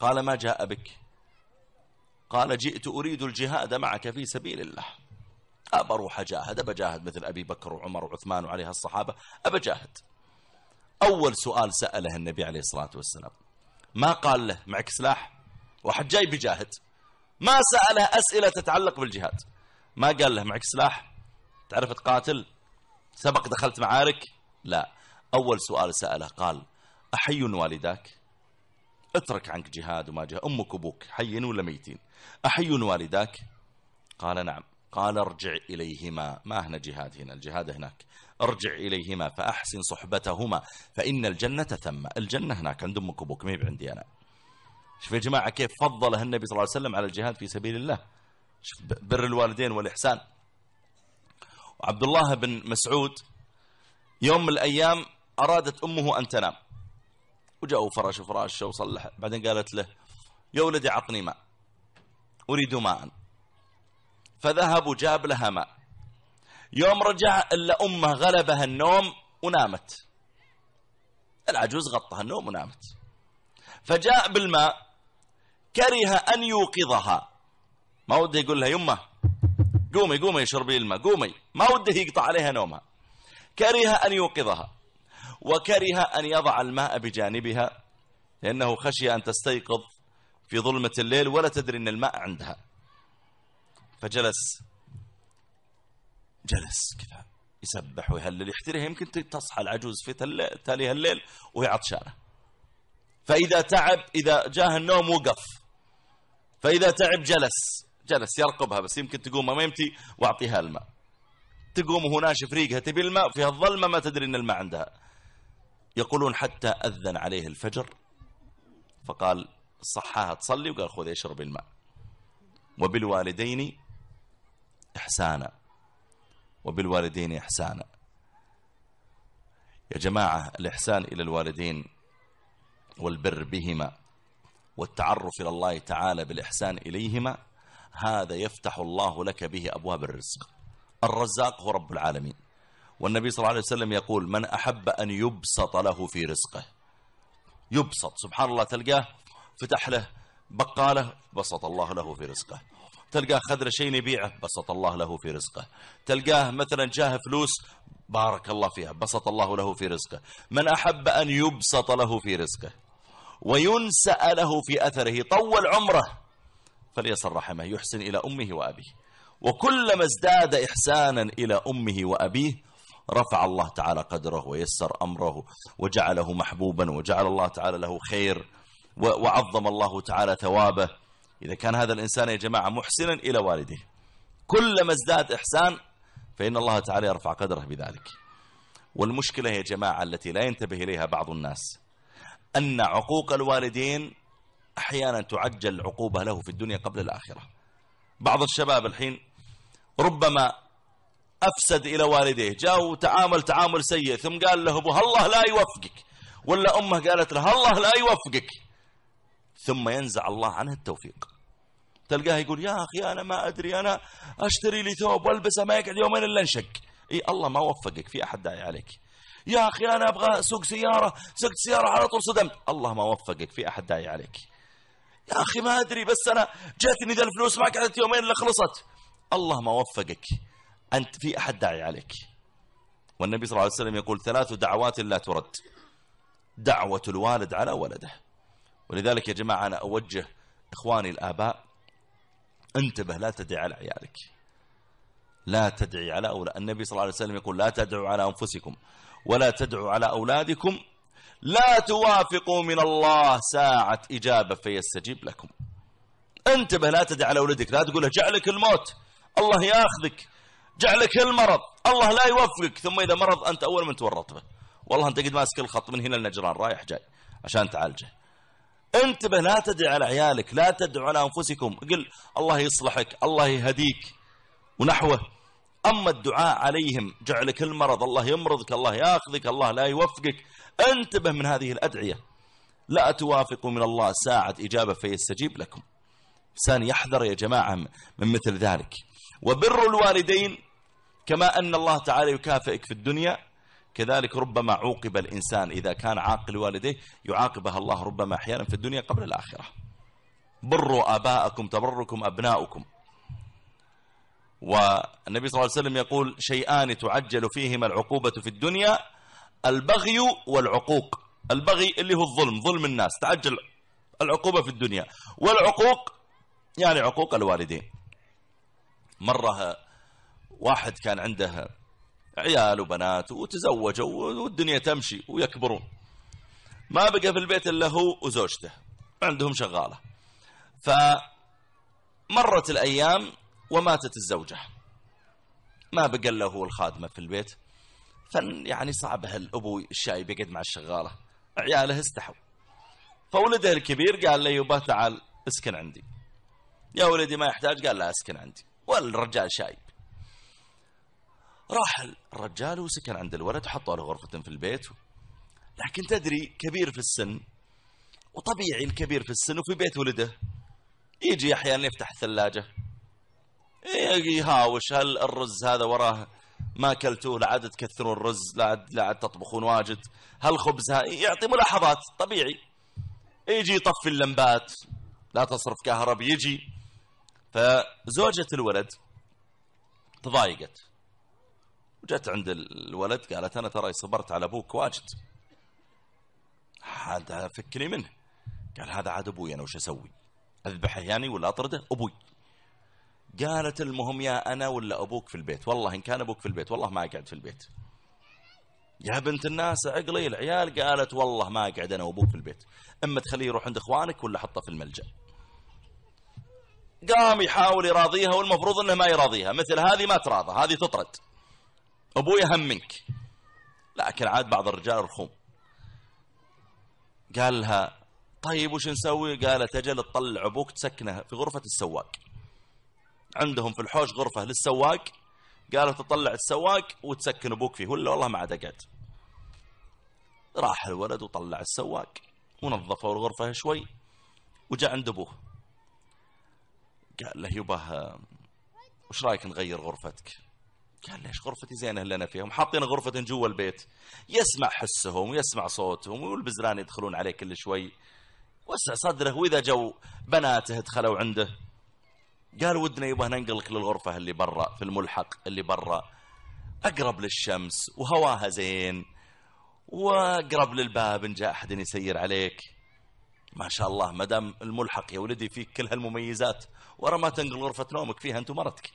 قال ما جاء بك قال جئت أريد الجهاد معك في سبيل الله أبى أروح أجاهد أبجاهد مثل أبي بكر وعمر وعثمان وعليها الصحابة أبجاهد أول سؤال سأله النبي عليه الصلاة والسلام ما قال له معك سلاح واحد جاي بجاهد ما سأله أسئلة تتعلق بالجهاد ما قال له معك سلاح تعرف تقاتل سبق دخلت معارك لا أول سؤال سأله قال أحي والداك اترك عنك جهاد وما جهاد أمك وبوك حيين ولا ميتين أحي والداك قال نعم قال ارجع إليهما ما هنا جهاد هنا الجهاد هناك ارجع إليهما فأحسن صحبتهما فإن الجنة ثم الجنة هناك عند أمك وأبوك ما هي عندي أنا شوف يا جماعة كيف فضله النبي صلى الله عليه وسلم على الجهاد في سبيل الله شوف بر الوالدين والإحسان وعبد الله بن مسعود يوم من الأيام أرادت أمه أن تنام وجاءوا فراش فراشة وصلح بعدين قالت له يا ولدي عطني ماء أريد ماء فذهب وجاب لها ماء يوم رجع إلا أمه غلبها النوم ونامت العجوز غطها النوم ونامت فجاء بالماء كره أن يوقظها ما وده يقول لها يمه قومي قومي شربي الماء قومي ما وده يقطع عليها نومها كره أن يوقظها وكره أن يضع الماء بجانبها لأنه خشي أن تستيقظ في ظلمة الليل ولا تدري أن الماء عندها فجلس جلس كذا يسبح ويهلل يحتريها يمكن تصحى العجوز في تالي هالليل وهي عطشانه فإذا تعب إذا جاه النوم وقف فإذا تعب جلس جلس يرقبها بس يمكن تقوم ما يمتي واعطيها الماء تقوم وهو ناشف ريقها تبي الماء فيها الظلمة ما تدري ان الماء عندها يقولون حتى أذن عليه الفجر فقال صحاها تصلي وقال خذ اشربي الماء وبالوالدين إحسانا وبالوالدين إحسانا يا جماعة الإحسان إلى الوالدين والبر بهما والتعرف إلى الله تعالى بالإحسان إليهما هذا يفتح الله لك به أبواب الرزق الرزاق هو رب العالمين والنبي صلى الله عليه وسلم يقول من أحب أن يبسط له في رزقه يبسط سبحان الله تلقاه فتح له بقاله بسط الله له في رزقه تلقاه خذ شيء يبيعه بسط الله له في رزقه تلقاه مثلا جاه فلوس بارك الله فيها بسط الله له في رزقه من أحب أن يبسط له في رزقه وينسأ له في أثره طول عمره فليصل رحمه يحسن إلى أمه وأبيه وكلما ازداد إحسانا إلى أمه وأبيه رفع الله تعالى قدره ويسر أمره وجعله محبوبا وجعل الله تعالى له خير وعظم الله تعالى ثوابه إذا كان هذا الإنسان يا جماعة محسنا إلى والده كلما ازداد إحسان فإن الله تعالى يرفع قدره بذلك والمشكلة يا جماعة التي لا ينتبه إليها بعض الناس أن عقوق الوالدين أحيانا تعجل عقوبة له في الدنيا قبل الآخرة بعض الشباب الحين ربما أفسد إلى والديه جاء وتعامل تعامل سيء ثم قال له أبوه الله لا يوفقك ولا أمه قالت له الله لا يوفقك ثم ينزع الله عنه التوفيق تلقاه يقول يا أخي أنا ما أدري أنا أشتري لي ثوب وألبسه ما يقعد يومين إلا انشق إي الله ما وفقك في أحد داعي عليك يا أخي أنا أبغى أسوق سيارة سقت سيارة على طول صدمت الله ما وفقك في أحد داعي عليك يا أخي ما أدري بس أنا جاتني ذا الفلوس ما قعدت يومين إلا خلصت الله ما وفقك أنت في أحد داعي عليك والنبي صلى الله عليه وسلم يقول ثلاث دعوات لا ترد دعوة الوالد على ولده ولذلك يا جماعة أنا أوجه إخواني الآباء انتبه لا تدعي على عيالك لا تدعي على أولاد النبي صلى الله عليه وسلم يقول لا تدعوا على أنفسكم ولا تدعوا على أولادكم لا توافقوا من الله ساعة إجابة فيستجيب لكم انتبه لا تدع على ولدك لا تقول له جعلك الموت الله ياخذك جعلك المرض الله لا يوفقك ثم إذا مرض أنت أول من تورط به والله أنت قد ماسك الخط من هنا لنجران رايح جاي عشان تعالجه انتبه لا تدعي على عيالك لا تدعوا على أنفسكم قل الله يصلحك الله يهديك ونحوه أما الدعاء عليهم جعلك المرض الله يمرضك الله ياخذك الله لا يوفقك انتبه من هذه الأدعية لا توافقوا من الله ساعة إجابة فيستجيب لكم إنسان يحذر يا جماعة من مثل ذلك وبر الوالدين كما أن الله تعالى يكافئك في الدنيا كذلك ربما عوقب الإنسان إذا كان عاقل والديه يعاقبها الله ربما أحيانا في الدنيا قبل الآخرة بروا آباءكم تبركم أبناؤكم والنبي صلى الله عليه وسلم يقول شيئان تعجل فيهما العقوبة في الدنيا البغي والعقوق البغي اللي هو الظلم ظلم الناس تعجل العقوبة في الدنيا والعقوق يعني عقوق الوالدين مرة واحد كان عنده عيال وبنات وتزوجوا والدنيا تمشي ويكبرون ما بقى في البيت إلا هو وزوجته عندهم شغالة فمرت الأيام وماتت الزوجة ما بقى إلا هو الخادمة في البيت فن يعني صعب هالأبو الشايب يقعد مع الشغالة عياله استحوا فولده الكبير قال لي يبا تعال اسكن عندي يا ولدي ما يحتاج قال لا اسكن عندي والرجال شايب راح الرجال وسكن عند الولد وحطوا له غرفة في البيت لكن تدري كبير في السن وطبيعي الكبير في السن وفي بيت ولده يجي أحيانا يفتح الثلاجة يهاوش هل الرز هذا وراه ما كلتوه لا عاد تكثرون الرز لا عاد لا عاد تطبخون واجد هل خبز يعطي ملاحظات طبيعي يجي يطفي اللمبات لا تصرف كهرب يجي فزوجة الولد تضايقت وجت عند الولد قالت أنا ترى صبرت على أبوك واجد هذا فكني منه قال هذا عاد أبوي أنا وش أسوي أذبحه يعني ولا أطرده أبوي قالت المهم يا أنا ولا أبوك في البيت والله إن كان أبوك في البيت والله ما أقعد في البيت يا بنت الناس عقلي العيال قالت والله ما أقعد أنا وأبوك في البيت إما تخليه يروح عند إخوانك ولا حطه في الملجأ قام يحاول يراضيها والمفروض أنه ما يراضيها مثل هذه ما تراضى هذه تطرد ابوي اهم منك لكن عاد بعض الرجال رخوم قال لها طيب وش نسوي قالت أجل تطلع أبوك تسكنه في غرفة السواق عندهم في الحوش غرفة للسواق قالت تطلع السواق وتسكن أبوك فيه ولا والله ما عاد أقعد راح الولد وطلع السواق ونظفوا الغرفة شوي وجاء عند أبوه قال له يبه وش رايك نغير غرفتك قال ليش غرفتي زينه اللي انا فيهم حاطين غرفه جوا البيت يسمع حسهم ويسمع صوتهم والبزران يدخلون عليه كل شوي وسع صدره واذا جو بناته دخلوا عنده قال ودنا يبغى ننقلك للغرفه اللي برا في الملحق اللي برا اقرب للشمس وهواها زين واقرب للباب ان جاء احد يسير عليك ما شاء الله ما دام الملحق يا ولدي فيك كل هالمميزات ورا ما تنقل غرفه نومك فيها انت ومرتك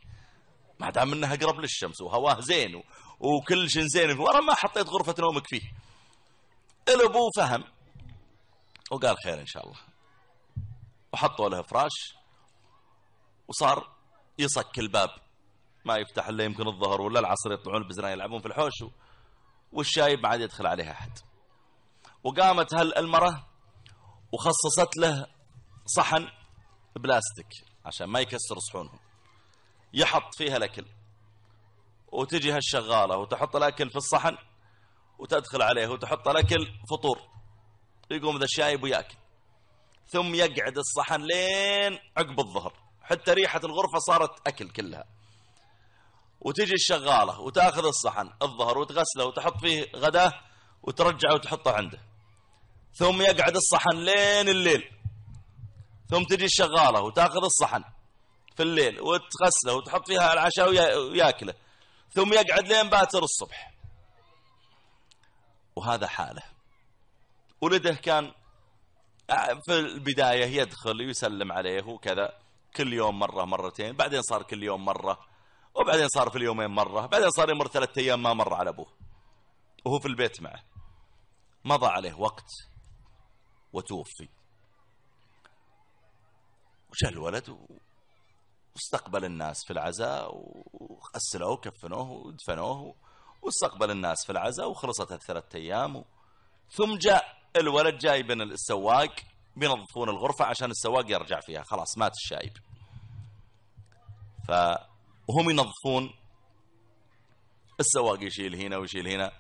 ما دام انها قرب للشمس وهواه زين وكل شيء زين ورا ما حطيت غرفه نومك فيه الابو فهم وقال خير ان شاء الله وحطوا له فراش وصار يصك الباب ما يفتح الا يمكن الظهر ولا العصر يطلعون البزران يلعبون في الحوش والشايب ما عاد يدخل عليه احد وقامت هالالمره وخصصت له صحن بلاستيك عشان ما يكسر صحونهم يحط فيها الأكل وتجي هالشغالة وتحط الأكل في الصحن وتدخل عليه وتحط الأكل فطور يقوم ذا الشايب وياكل ثم يقعد الصحن لين عقب الظهر حتى ريحة الغرفة صارت أكل كلها وتجي الشغالة وتأخذ الصحن الظهر وتغسله وتحط فيه غداه وترجعه وتحطه عنده ثم يقعد الصحن لين الليل ثم تجي الشغالة وتأخذ الصحن في الليل وتغسله وتحط فيها العشاء وياكله ثم يقعد لين باتر الصبح وهذا حاله ولده كان في البداية يدخل يسلم عليه وكذا كل يوم مرة مرتين بعدين صار كل يوم مرة وبعدين صار في اليومين مرة بعدين صار يمر ثلاثة أيام ما مر على أبوه وهو في البيت معه مضى عليه وقت وتوفي وجاء الولد واستقبل الناس في العزاء وغسلوه وكفنوه ودفنوه واستقبل الناس في العزاء وخلصت الثلاث أيام و... ثم جاء الولد جاي بين السواق بينظفون الغرفة عشان السواق يرجع فيها خلاص مات الشايب فهم ينظفون السواق يشيل هنا ويشيل هنا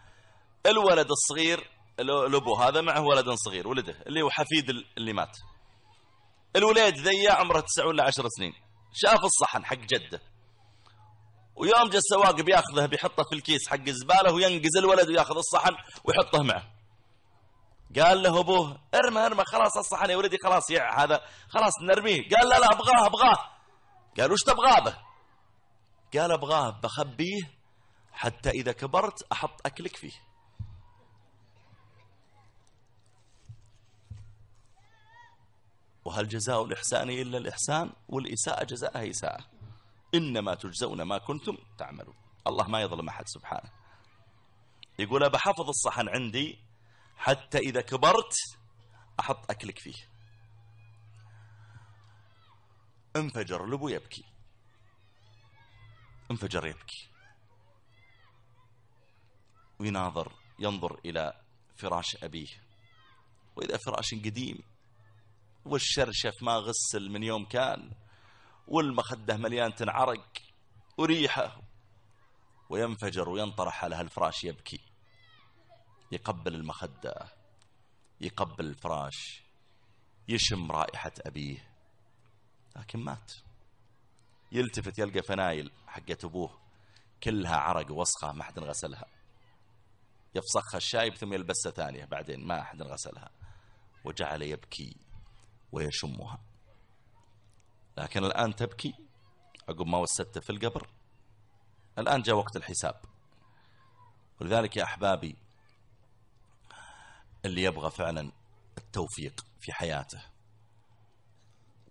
الولد الصغير الابو هذا معه ولد صغير ولده اللي هو حفيد اللي مات الولد ذي عمره تسع ولا عشر سنين شاف الصحن حق جده ويوم جا السواق بياخذه بيحطه في الكيس حق الزباله وينقز الولد وياخذ الصحن ويحطه معه قال له ابوه ارمى ارمى خلاص الصحن يا ولدي خلاص يع هذا خلاص نرميه قال لا لا ابغاه ابغاه قال وش تبغاه به قال ابغاه بخبيه حتى اذا كبرت احط اكلك فيه وهل جزاء الإحسان إلا الإحسان والإساءة جزاءها إساءة إنما تجزون ما كنتم تعملون الله ما يظلم أحد سبحانه يقول أبا حفظ الصحن عندي حتى إذا كبرت أحط أكلك فيه انفجر لبو يبكي انفجر يبكي ويناظر ينظر إلى فراش أبيه وإذا فراش قديم والشرشف ما غسل من يوم كان والمخده مليانه عرق وريحه وينفجر وينطرح على هالفراش يبكي يقبل المخده يقبل الفراش يشم رائحه ابيه لكن مات يلتفت يلقى فنايل حقت ابوه كلها عرق وسخه ما حد غسلها يفسخها الشايب ثم يلبسها ثانيه بعدين ما حد غسلها وجعل يبكي ويشمها لكن الآن تبكي عقب ما وسدت في القبر الآن جاء وقت الحساب ولذلك يا أحبابي اللي يبغى فعلا التوفيق في حياته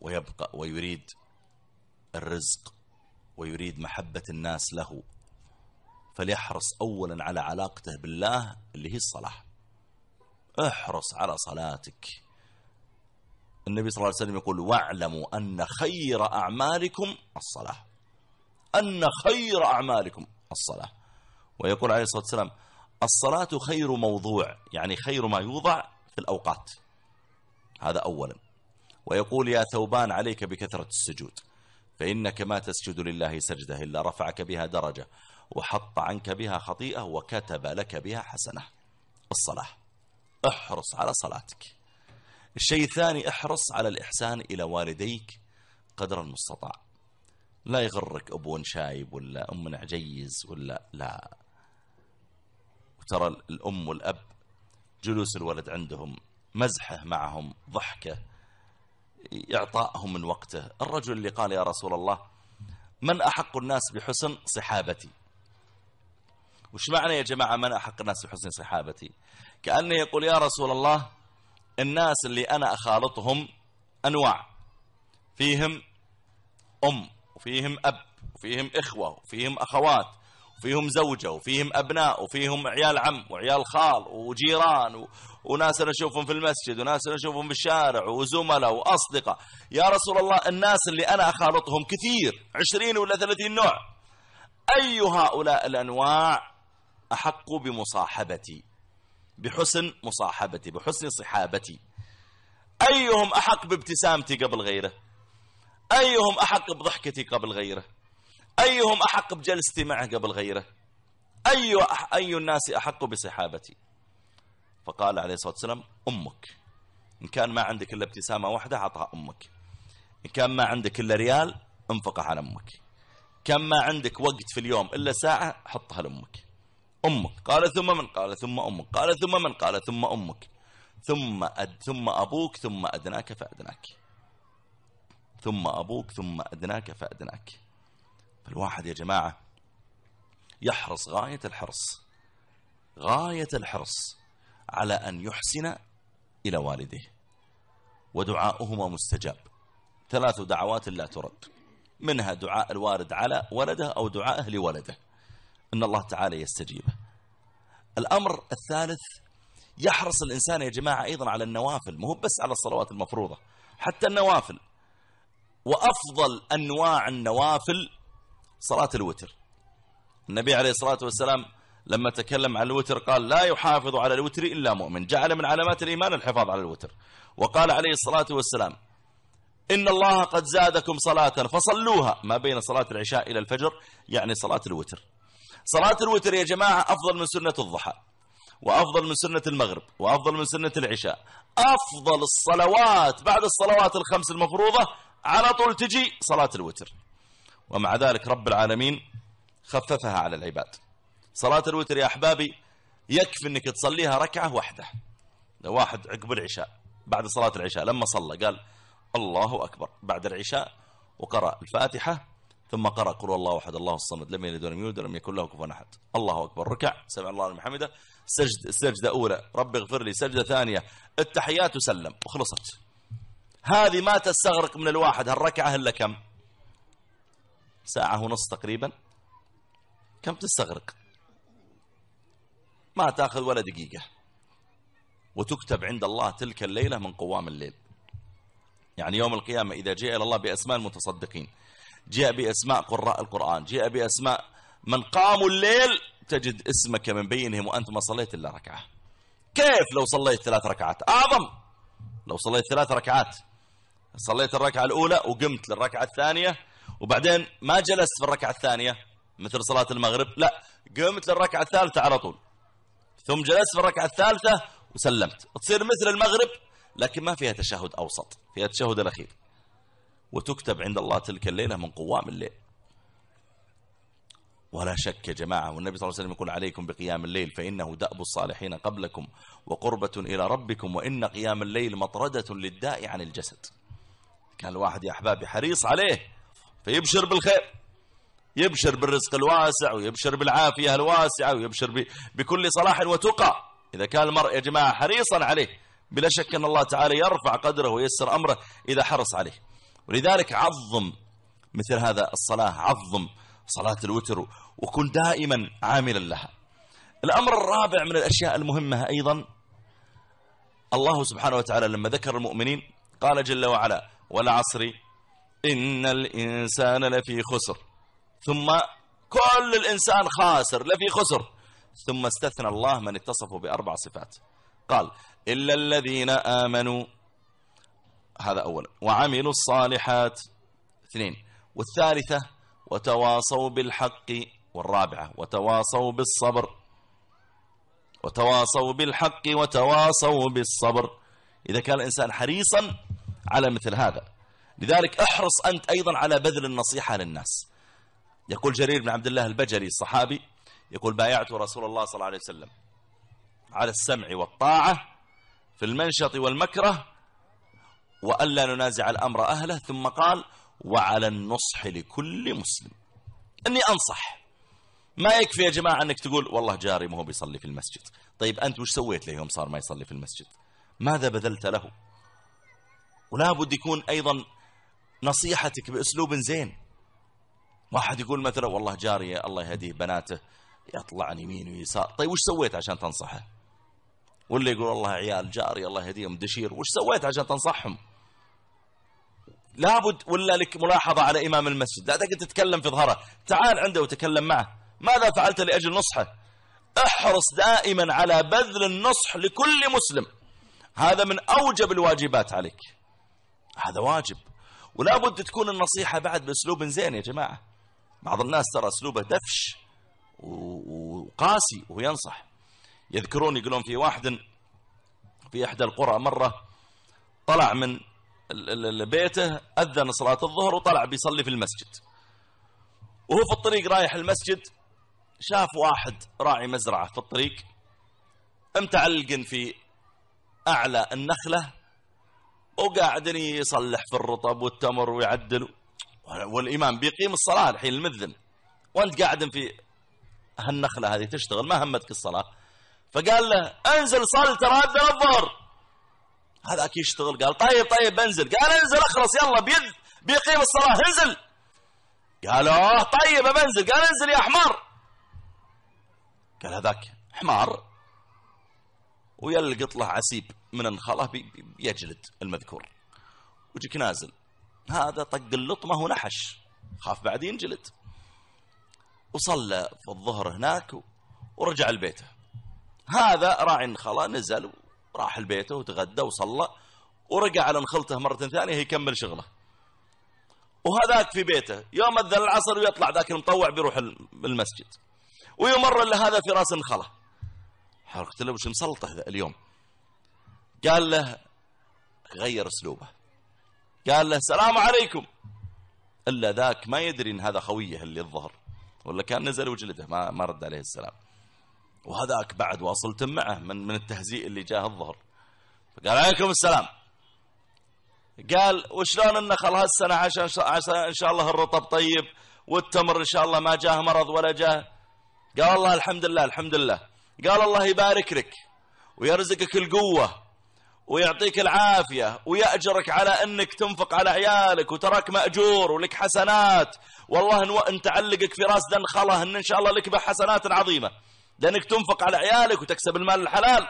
ويبقى ويريد الرزق ويريد محبة الناس له فليحرص أولا على علاقته بالله اللي هي الصلاة احرص على صلاتك النبي صلى الله عليه وسلم يقول واعلموا أن خير أعمالكم الصلاة أن خير أعمالكم الصلاة ويقول عليه الصلاة والسلام الصلاة خير موضوع يعني خير ما يوضع في الأوقات هذا أولا ويقول يا ثوبان عليك بكثرة السجود فإنك ما تسجد لله سجدة إلا رفعك بها درجة وحط عنك بها خطيئة وكتب لك بها حسنة الصلاة احرص على صلاتك الشيء الثاني احرص على الإحسان إلى والديك قدر المستطاع لا يغرك أبو شايب ولا أم عجيز ولا لا وترى الأم والأب جلوس الولد عندهم مزحه معهم ضحكه إعطائهم من وقته الرجل اللي قال يا رسول الله من أحق الناس بحسن صحابتي وش معنى يا جماعة من أحق الناس بحسن صحابتي كأنه يقول يا رسول الله الناس اللي أنا أخالطهم أنواع فيهم أم وفيهم أب وفيهم إخوة وفيهم أخوات وفيهم زوجة وفيهم أبناء وفيهم عيال عم وعيال خال وجيران و... وناس أنا أشوفهم في المسجد وناس أنا أشوفهم بالشارع وزملاء وأصدقاء يا رسول الله الناس اللي أنا أخالطهم كثير عشرين ولا ثلاثين نوع أي هؤلاء الأنواع أحق بمصاحبتي بحسن مصاحبتي بحسن صحابتي أيهم أحق بابتسامتي قبل غيره أيهم أحق بضحكتي قبل غيره أيهم أحق بجلستي معه قبل غيره أي, أي الناس أحق بصحابتي فقال عليه الصلاة والسلام أمك إن كان ما عندك إلا ابتسامة واحدة أعطها أمك إن كان ما عندك إلا ريال انفقه على أمك كم ما عندك وقت في اليوم إلا ساعة حطها لأمك أمك قال ثم من قال ثم أمك قال ثم من قال ثم أمك ثم أد ثم أبوك ثم أدناك فأدناك ثم أبوك ثم أدناك فأدناك فالواحد يا جماعة يحرص غاية الحرص غاية الحرص على أن يحسن إلى والديه ودعاؤهما مستجاب ثلاث دعوات لا ترد منها دعاء الوالد على ولده أو دعائه لولده أن الله تعالى يستجيبه الأمر الثالث يحرص الإنسان يا جماعة أيضا على النوافل مو بس على الصلوات المفروضة حتى النوافل وأفضل أنواع النوافل صلاة الوتر النبي عليه الصلاة والسلام لما تكلم عن الوتر قال لا يحافظ على الوتر إلا مؤمن جعل من علامات الإيمان الحفاظ على الوتر وقال عليه الصلاة والسلام إن الله قد زادكم صلاة فصلوها ما بين صلاة العشاء إلى الفجر يعني صلاة الوتر صلاة الوتر يا جماعة أفضل من سنة الضحى وأفضل من سنة المغرب وأفضل من سنة العشاء أفضل الصلوات بعد الصلوات الخمس المفروضة على طول تجي صلاة الوتر ومع ذلك رب العالمين خففها على العباد صلاة الوتر يا أحبابي يكفي أنك تصليها ركعة واحدة واحد عقب العشاء بعد صلاة العشاء لما صلى قال الله أكبر بعد العشاء وقرأ الفاتحة ثم قرأ قل الله أحد الله الصمد لم يلد ولم يولد ولم يكن له كفوا أحد الله أكبر ركع سمع الله لمن حمده سجد سجدة أولى رب اغفر لي سجدة ثانية التحيات وسلم وخلصت هذه ما تستغرق من الواحد هالركعة إلا كم ساعة ونص تقريبا كم تستغرق ما تأخذ ولا دقيقة وتكتب عند الله تلك الليلة من قوام الليل يعني يوم القيامة إذا جاء إلى الله بأسماء المتصدقين جاء بأسماء قراء القرآن جاء بأسماء من قاموا الليل تجد اسمك من بينهم وأنت ما صليت إلا ركعة كيف لو صليت ثلاث ركعات أعظم لو صليت ثلاث ركعات صليت الركعة الأولى وقمت للركعة الثانية وبعدين ما جلست في الركعة الثانية مثل صلاة المغرب لا قمت للركعة الثالثة على طول ثم جلست في الركعة الثالثة وسلمت تصير مثل المغرب لكن ما فيها تشهد أوسط فيها تشهد الأخير وتكتب عند الله تلك الليلة من قوام الليل ولا شك يا جماعة والنبي صلى الله عليه وسلم يقول عليكم بقيام الليل فإنه دأب الصالحين قبلكم وقربة إلى ربكم وإن قيام الليل مطردة للداء عن الجسد كان الواحد يا أحبابي حريص عليه فيبشر بالخير يبشر بالرزق الواسع ويبشر بالعافية الواسعة ويبشر بكل صلاح وتقى إذا كان المرء يا جماعة حريصا عليه بلا شك أن الله تعالى يرفع قدره ويسر أمره إذا حرص عليه ولذلك عظم مثل هذا الصلاة عظم صلاة الوتر وكن دائما عاملا لها الأمر الرابع من الأشياء المهمة أيضا الله سبحانه وتعالى لما ذكر المؤمنين قال جل وعلا والعصر إن الإنسان لفي خسر ثم كل الإنسان خاسر لفي خسر ثم استثنى الله من اتصفوا بأربع صفات قال إلا الذين آمنوا هذا أولا وعملوا الصالحات اثنين والثالثة وتواصوا بالحق والرابعة وتواصوا بالصبر وتواصوا بالحق وتواصوا بالصبر إذا كان الإنسان حريصا على مثل هذا لذلك احرص أنت أيضا على بذل النصيحة للناس يقول جرير بن عبد الله البجري الصحابي يقول بايعت رسول الله صلى الله عليه وسلم على السمع والطاعة في المنشط والمكره وألا ننازع الأمر أهله ثم قال وعلى النصح لكل مسلم أني أنصح ما يكفي يا جماعة أنك تقول والله جاري ما هو بيصلي في المسجد طيب أنت وش سويت له يوم صار ما يصلي في المسجد ماذا بذلت له ولا بد يكون أيضا نصيحتك بأسلوب زين واحد يقول مثلا والله جاري الله يهديه بناته يطلعن يمين ويسار طيب وش سويت عشان تنصحه ولا يقول والله عيال جاري الله يهديهم دشير وش سويت عشان تنصحهم لابد ولا لك ملاحظة على إمام المسجد لا تقعد تتكلم في ظهره تعال عنده وتكلم معه ماذا فعلت لأجل نصحه احرص دائما على بذل النصح لكل مسلم هذا من أوجب الواجبات عليك هذا واجب ولا بد تكون النصيحة بعد بأسلوب زين يا جماعة بعض الناس ترى أسلوبه دفش وقاسي وهو ينصح يذكرون يقولون في واحد في إحدى القرى مرة طلع من بيته أذن صلاة الظهر وطلع بيصلي في المسجد وهو في الطريق رايح المسجد شاف واحد راعي مزرعة في الطريق متعلق في أعلى النخلة وقاعد يصلح في الرطب والتمر ويعدل والإمام بيقيم الصلاة الحين المذن وانت قاعد في هالنخلة هذه تشتغل ما همتك الصلاة فقال له انزل صل ترى أذن الظهر هذا أكيد يشتغل قال طيب طيب بنزل قال انزل اخلص يلا بيد بيقيم الصلاة انزل قال اه طيب بنزل قال انزل يا حمار قال هذاك حمار ويلقط له عسيب من انخله بيجلد المذكور وجيك نازل هذا طق اللطمة ونحش خاف بعد ينجلد وصلى في الظهر هناك ورجع لبيته هذا راعي النخله نزل راح لبيته وتغدى وصلى ورجع على نخلته مرة ثانية يكمل شغله وهذاك في بيته يوم أذن العصر ويطلع ذاك المطوع بيروح المسجد ويمر إلا هذا في راس نخله حركت له وش مسلطه ذا اليوم قال له غير اسلوبه قال له السلام عليكم الا ذاك ما يدري ان هذا خويه اللي الظهر ولا كان نزل وجلده ما ما رد عليه السلام وهذاك بعد واصلت معه من من التهزيء اللي جاه الظهر فقال عليكم السلام قال وشلون النخل هالسنه عشان عشان ان شاء الله الرطب طيب والتمر ان شاء الله ما جاه مرض ولا جاه قال الله الحمد لله الحمد لله قال الله يبارك لك ويرزقك القوه ويعطيك العافية ويأجرك على أنك تنفق على عيالك وتراك مأجور ولك حسنات والله إن تعلقك في راس دنخله إن إن شاء الله لك بحسنات عظيمة لأنك تنفق على عيالك وتكسب المال الحلال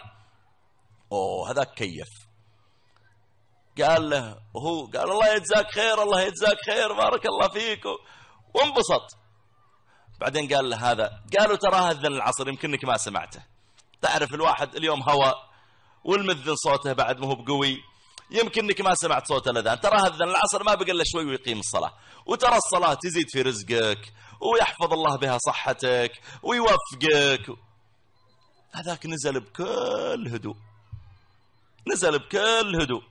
أوه هذا كيف قال له وهو قال الله يجزاك خير الله يجزاك خير بارك الله فيك وانبسط بعدين قال له هذا قالوا ترى أذن العصر يمكنك ما سمعته تعرف الواحد اليوم هوى والمذن صوته بعد ما هو بقوي يمكن انك ما سمعت صوت الأذان ترى أذن العصر ما بقى إلا شوي ويقيم الصلاة وترى الصلاة تزيد في رزقك ويحفظ الله بها صحتك ويوفقك هذاك نزل بكل هدوء نزل بكل هدوء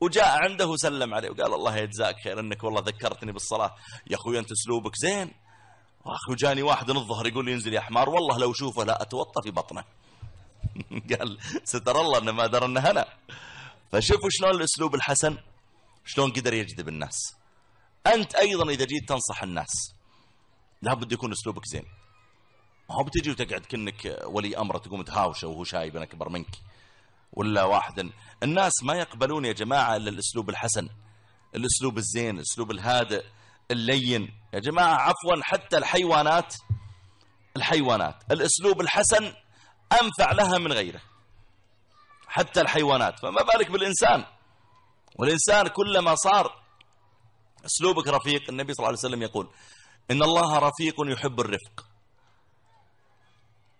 وجاء عنده وسلم عليه وقال الله يجزاك خير انك والله ذكرتني بالصلاه يا اخوي انت اسلوبك زين واخي وجاني واحد من الظهر يقول لي انزل يا حمار والله لو اشوفه لا اتوطى في بطنه قال ستر الله انه ما درى انه هنا فشوفوا شلون الأسلوب الحسن شلون قدر يجذب الناس أنت أيضا إذا جيت تنصح الناس لابد يكون أسلوبك زين ما هو بتجي وتقعد كأنك ولي أمر تقوم تهاوشه وهو شايب أنا أكبر منك ولا واحد الناس ما يقبلون يا جماعة إلا الأسلوب الحسن الأسلوب الزين الأسلوب الهادئ اللين يا جماعة عفوا حتى الحيوانات الحيوانات الأسلوب الحسن أنفع لها من غيره حتى الحيوانات فما بالك بالإنسان والإنسان كلما صار أسلوبك رفيق النبي صلى الله عليه وسلم يقول إن الله رفيق يحب الرفق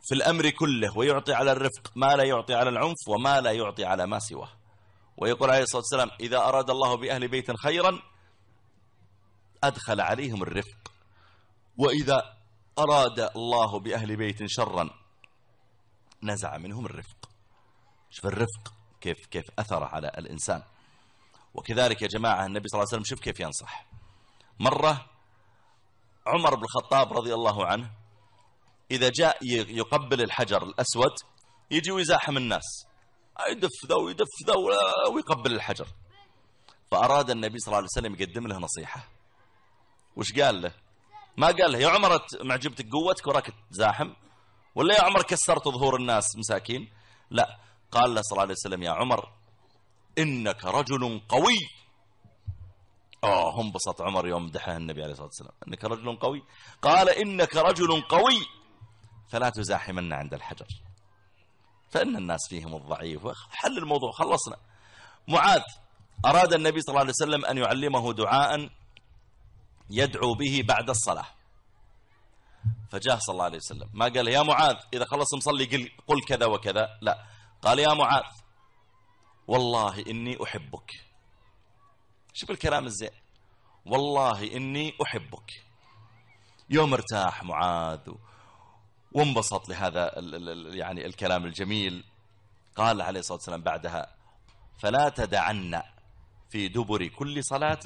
في الأمر كله ويعطي على الرفق ما لا يعطي على العنف وما لا يعطي على ما سواه ويقول عليه الصلاة والسلام إذا أراد الله بأهل بيت خيرا أدخل عليهم الرفق وإذا أراد الله بأهل بيت شرا نزع منهم الرفق شوف الرفق كيف كيف أثر على الإنسان وكذلك يا جماعة النبي صلى الله عليه وسلم شوف كيف ينصح مرة عمر بن الخطاب رضي الله عنه إذا جاء يقبل الحجر الأسود يجي ويزاحم الناس آه، يدف ذا ويدف ذا آه، ويقبل الحجر فأراد النبي صلى الله عليه وسلم يقدم له نصيحة وش قال له ما قال له يا عمر معجبتك قوتك وراك تزاحم ولا يا عمر كسرت ظهور الناس مساكين لا قال له صلى الله عليه وسلم يا عمر إنك رجل قوي آه هم بسط عمر يوم مدحه النبي عليه الصلاة والسلام إنك رجل قوي قال إنك رجل قوي فلا تزاحمن عند الحجر فإن الناس فيهم الضعيف حل الموضوع خلصنا معاذ أراد النبي صلى الله عليه وسلم أن يعلمه دعاء يدعو به بعد الصلاة فجاء صلى الله عليه وسلم ما قال يا معاذ إذا خلص مصلي قل كذا وكذا لا قال يا معاذ والله إني أحبك شوف الكلام الزين والله إني أحبك يوم ارتاح معاذ وانبسط لهذا الـ الـ الـ يعني الكلام الجميل قال عليه الصلاة والسلام بعدها فلا تدعن في دبر كل صلاة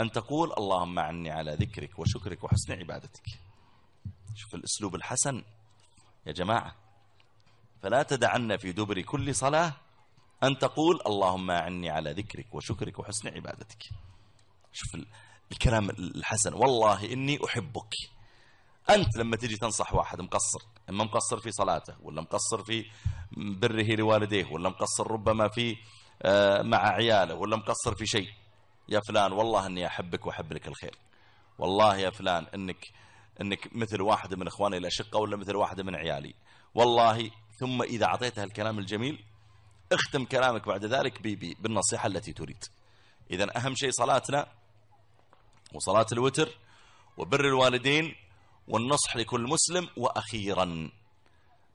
أن تقول اللهم عني على ذكرك وشكرك وحسن عبادتك شوف الأسلوب الحسن يا جماعة فلا تدعن في دبر كل صلاة أن تقول اللهم أعني على ذكرك وشكرك وحسن عبادتك شوف الكلام الحسن والله إني أحبك أنت لما تجي تنصح واحد مقصر إما مقصر في صلاته ولا مقصر في بره لوالديه ولا مقصر ربما في آه، مع عياله ولا مقصر في شيء يا فلان والله إني أحبك وأحب لك الخير والله يا فلان إنك إنك مثل واحد من إخواني الأشقة ولا مثل واحد من عيالي والله ثم إذا أعطيتها الكلام الجميل اختم كلامك بعد ذلك بي بي بالنصيحة التي تريد إذا أهم شيء صلاتنا وصلاة الوتر وبر الوالدين والنصح لكل مسلم وأخيرا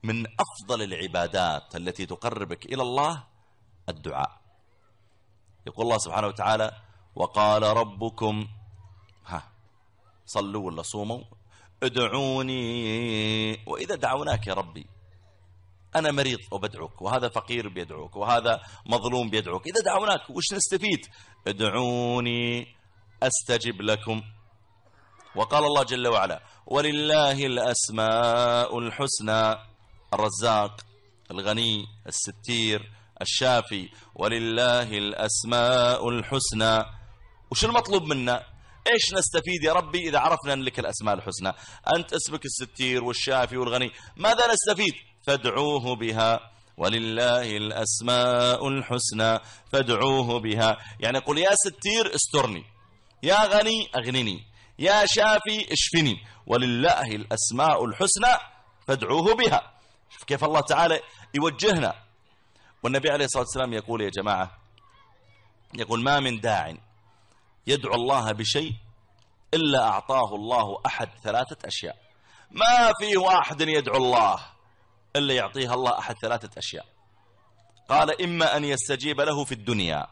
من أفضل العبادات التي تقربك إلى الله الدعاء يقول الله سبحانه وتعالى وقال ربكم ها صلوا ولا صوموا ادعوني وإذا دعوناك يا ربي أنا مريض وبدعوك وهذا فقير بيدعوك وهذا مظلوم بيدعوك إذا دعوناك وش نستفيد ادعوني أستجب لكم وقال الله جل وعلا ولله الأسماء الحسنى الرزاق الغني الستير الشافي ولله الأسماء الحسنى وش المطلوب منا ايش نستفيد يا ربي اذا عرفنا لك الاسماء الحسنى انت اسمك الستير والشافي والغني ماذا نستفيد فادعوه بها ولله الأسماء الحسنى فادعوه بها يعني قل يا ستير استرني يا غني أغنني يا شافي اشفني ولله الأسماء الحسنى فادعوه بها شوف كيف الله تعالى يوجهنا والنبي عليه الصلاة والسلام يقول يا جماعة يقول ما من داع يدعو الله بشيء إلا أعطاه الله أحد ثلاثة أشياء ما في واحد يدعو الله إلا يعطيها الله أحد ثلاثة أشياء قال إما أن يستجيب له في الدنيا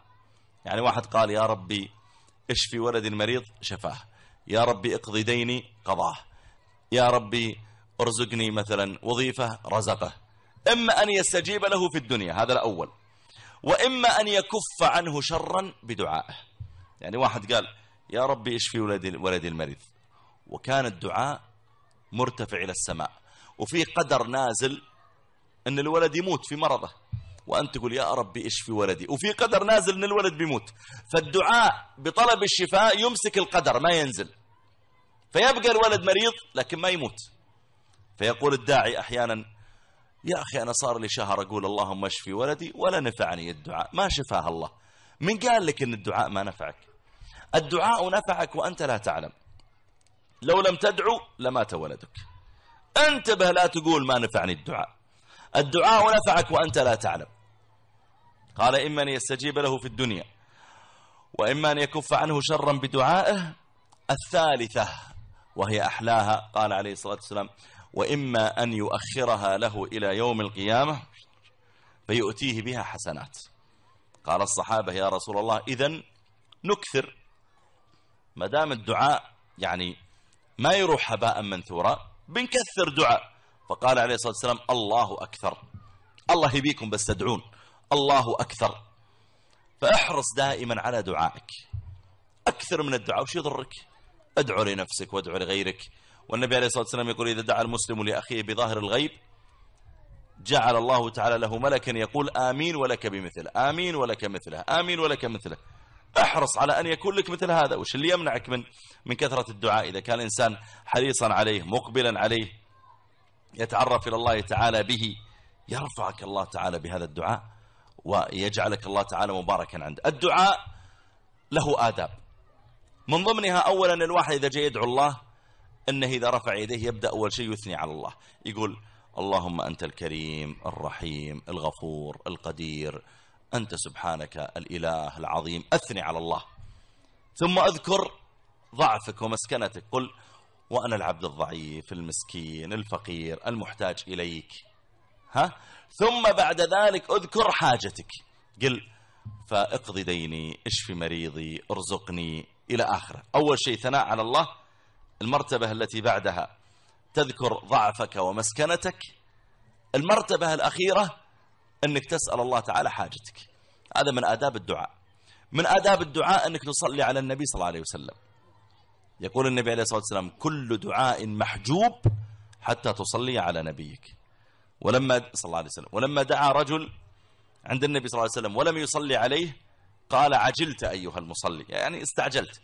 يعني واحد قال يا ربي اشفي ولدي المريض شفاه يا ربي اقضي ديني قضاه يا ربي ارزقني مثلا وظيفة رزقه إما أن يستجيب له في الدنيا هذا الأول وإما أن يكف عنه شرا بدعائه يعني واحد قال يا ربي اشفي ولدي, ولدي المريض وكان الدعاء مرتفع إلى السماء وفي قدر نازل أن الولد يموت في مرضه وأنت تقول يا ربي اشفي ولدي وفي قدر نازل أن الولد بيموت فالدعاء بطلب الشفاء يمسك القدر ما ينزل فيبقى الولد مريض لكن ما يموت فيقول الداعي أحيانا يا أخي أنا صار لي شهر أقول اللهم اشفي ولدي ولا نفعني الدعاء ما شفاه الله من قال لك أن الدعاء ما نفعك الدعاء نفعك وأنت لا تعلم لو لم تدعو لمات ولدك انتبه لا تقول ما نفعني الدعاء الدعاء نفعك وأنت لا تعلم قال إما أن يستجيب له في الدنيا وإما أن يكف عنه شرا بدعائه الثالثة وهي أحلاها قال عليه الصلاة والسلام وإما أن يؤخرها له إلى يوم القيامة فيؤتيه بها حسنات قال الصحابة يا رسول الله إذا نكثر ما دام الدعاء يعني ما يروح هباء منثورا بنكثر دعاء فقال عليه الصلاة والسلام الله أكثر الله يبيكم بس تدعون الله أكثر فاحرص دائما على دعائك أكثر من الدعاء وش يضرك ادعو لنفسك وادعو لغيرك والنبي عليه الصلاة والسلام يقول إذا دعا المسلم لأخيه بظاهر الغيب جعل الله تعالى له ملكا يقول آمين ولك بمثله آمين ولك مثله آمين ولك مثله احرص على أن يكون لك مثل هذا وش اللي يمنعك من من كثرة الدعاء إذا كان الإنسان حريصا عليه مقبلا عليه يتعرف إلى الله تعالى به يرفعك الله تعالى بهذا الدعاء ويجعلك الله تعالى مباركا عنده الدعاء له آداب من ضمنها أولا الواحد إذا جاء يدعو الله أنه إذا رفع يديه يبدأ أول شيء يثني على الله يقول اللهم أنت الكريم الرحيم الغفور القدير أنت سبحانك الإله العظيم أثني على الله ثم أذكر ضعفك ومسكنتك قل وأنا العبد الضعيف المسكين الفقير المحتاج إليك ها ثم بعد ذلك اذكر حاجتك قل فاقضي ديني اشفي مريضي ارزقني إلى آخره أول شيء ثناء على الله المرتبة التي بعدها تذكر ضعفك ومسكنتك المرتبة الأخيرة أنك تسأل الله تعالى حاجتك هذا من آداب الدعاء من آداب الدعاء أنك تصلي على النبي صلى الله عليه وسلم يقول النبي عليه الصلاة والسلام كل دعاء محجوب حتى تصلي على نبيك ولما صلى الله عليه وسلم ولما دعا رجل عند النبي صلى الله عليه وسلم ولم يصلي عليه قال عجلت أيها المصلي يعني استعجلت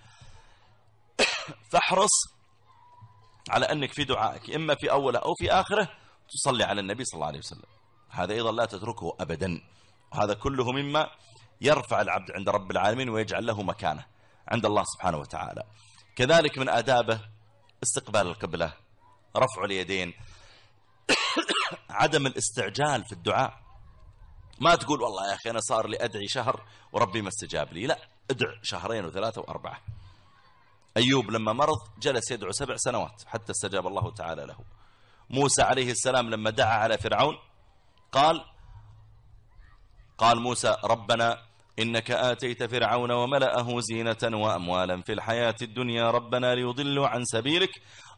فاحرص على أنك في دعائك إما في أوله أو في آخره تصلي على النبي صلى الله عليه وسلم هذا أيضا لا تتركه أبدا هذا كله مما يرفع العبد عند رب العالمين ويجعل له مكانه عند الله سبحانه وتعالى كذلك من آدابه استقبال القبلة رفع اليدين عدم الاستعجال في الدعاء ما تقول والله يا أخي أنا صار لي أدعي شهر وربي ما استجاب لي لا ادع شهرين وثلاثة وأربعة أيوب لما مرض جلس يدعو سبع سنوات حتى استجاب الله تعالى له موسى عليه السلام لما دعا على فرعون قال قال موسى ربنا إنك آتيت فرعون وملأه زينة وأموالا في الحياة الدنيا ربنا ليضلوا عن سبيلك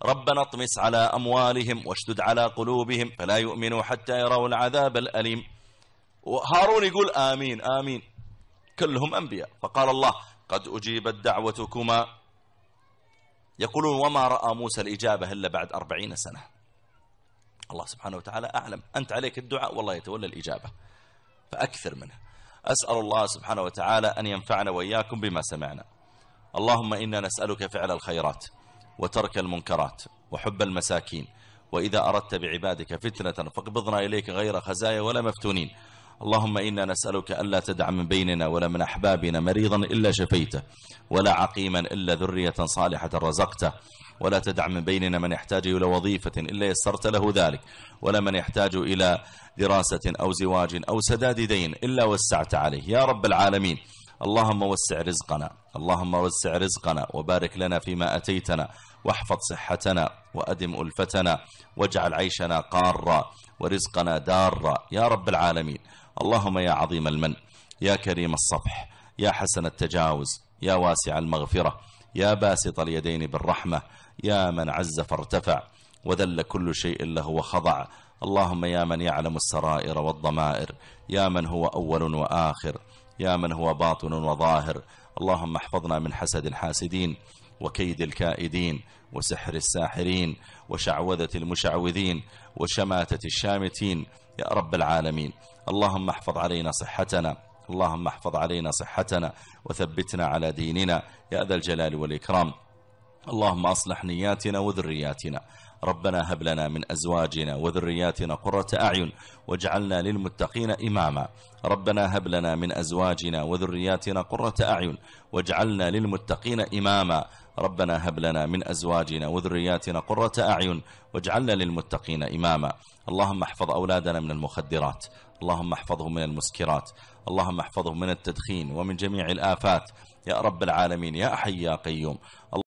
ربنا اطمس على أموالهم واشدد على قلوبهم فلا يؤمنوا حتى يروا العذاب الأليم وهارون يقول آمين آمين كلهم أنبياء فقال الله قد أجيبت دعوتكما يقولون وما رأى موسى الإجابة إلا بعد أربعين سنة الله سبحانه وتعالى أعلم أنت عليك الدعاء والله يتولى الإجابة فأكثر منه أسأل الله سبحانه وتعالى أن ينفعنا وإياكم بما سمعنا اللهم إنا نسألك فعل الخيرات وترك المنكرات وحب المساكين وإذا أردت بعبادك فتنة فاقبضنا إليك غير خزايا ولا مفتونين اللهم إنا نسألك ألا تدع من بيننا ولا من أحبابنا مريضا إلا شفيته ولا عقيما إلا ذرية صالحة رزقته ولا تدع من بيننا من يحتاج إلى وظيفة إلا يسرت له ذلك ولا من يحتاج إلى دراسة أو زواج أو سداد دين إلا وسعت عليه يا رب العالمين اللهم وسع رزقنا اللهم وسع رزقنا وبارك لنا فيما أتيتنا واحفظ صحتنا وأدم ألفتنا واجعل عيشنا قارا ورزقنا دارا يا رب العالمين اللهم يا عظيم المن يا كريم الصبح يا حسن التجاوز يا واسع المغفرة يا باسط اليدين بالرحمة يا من عز فارتفع وذل كل شيء له وخضع اللهم يا من يعلم السرائر والضمائر يا من هو أول وآخر يا من هو باطن وظاهر اللهم احفظنا من حسد الحاسدين وكيد الكائدين وسحر الساحرين وشعوذة المشعوذين وشماتة الشامتين يا رب العالمين اللهم احفظ علينا صحتنا اللهم احفظ علينا صحتنا وثبتنا على ديننا يا ذا الجلال والإكرام اللهم أصلح نياتنا وذرياتنا ربنا هب لنا من أزواجنا وذرياتنا قرة أعين واجعلنا للمتقين إماما ربنا هب لنا من أزواجنا وذرياتنا قرة أعين واجعلنا للمتقين إماما ربنا هب لنا من أزواجنا وذرياتنا قرة أعين واجعلنا للمتقين إماما اللهم احفظ أولادنا من المخدرات اللهم احفظه من المسكرات اللهم احفظه من التدخين ومن جميع الآفات يا رب العالمين يا حي يا قيوم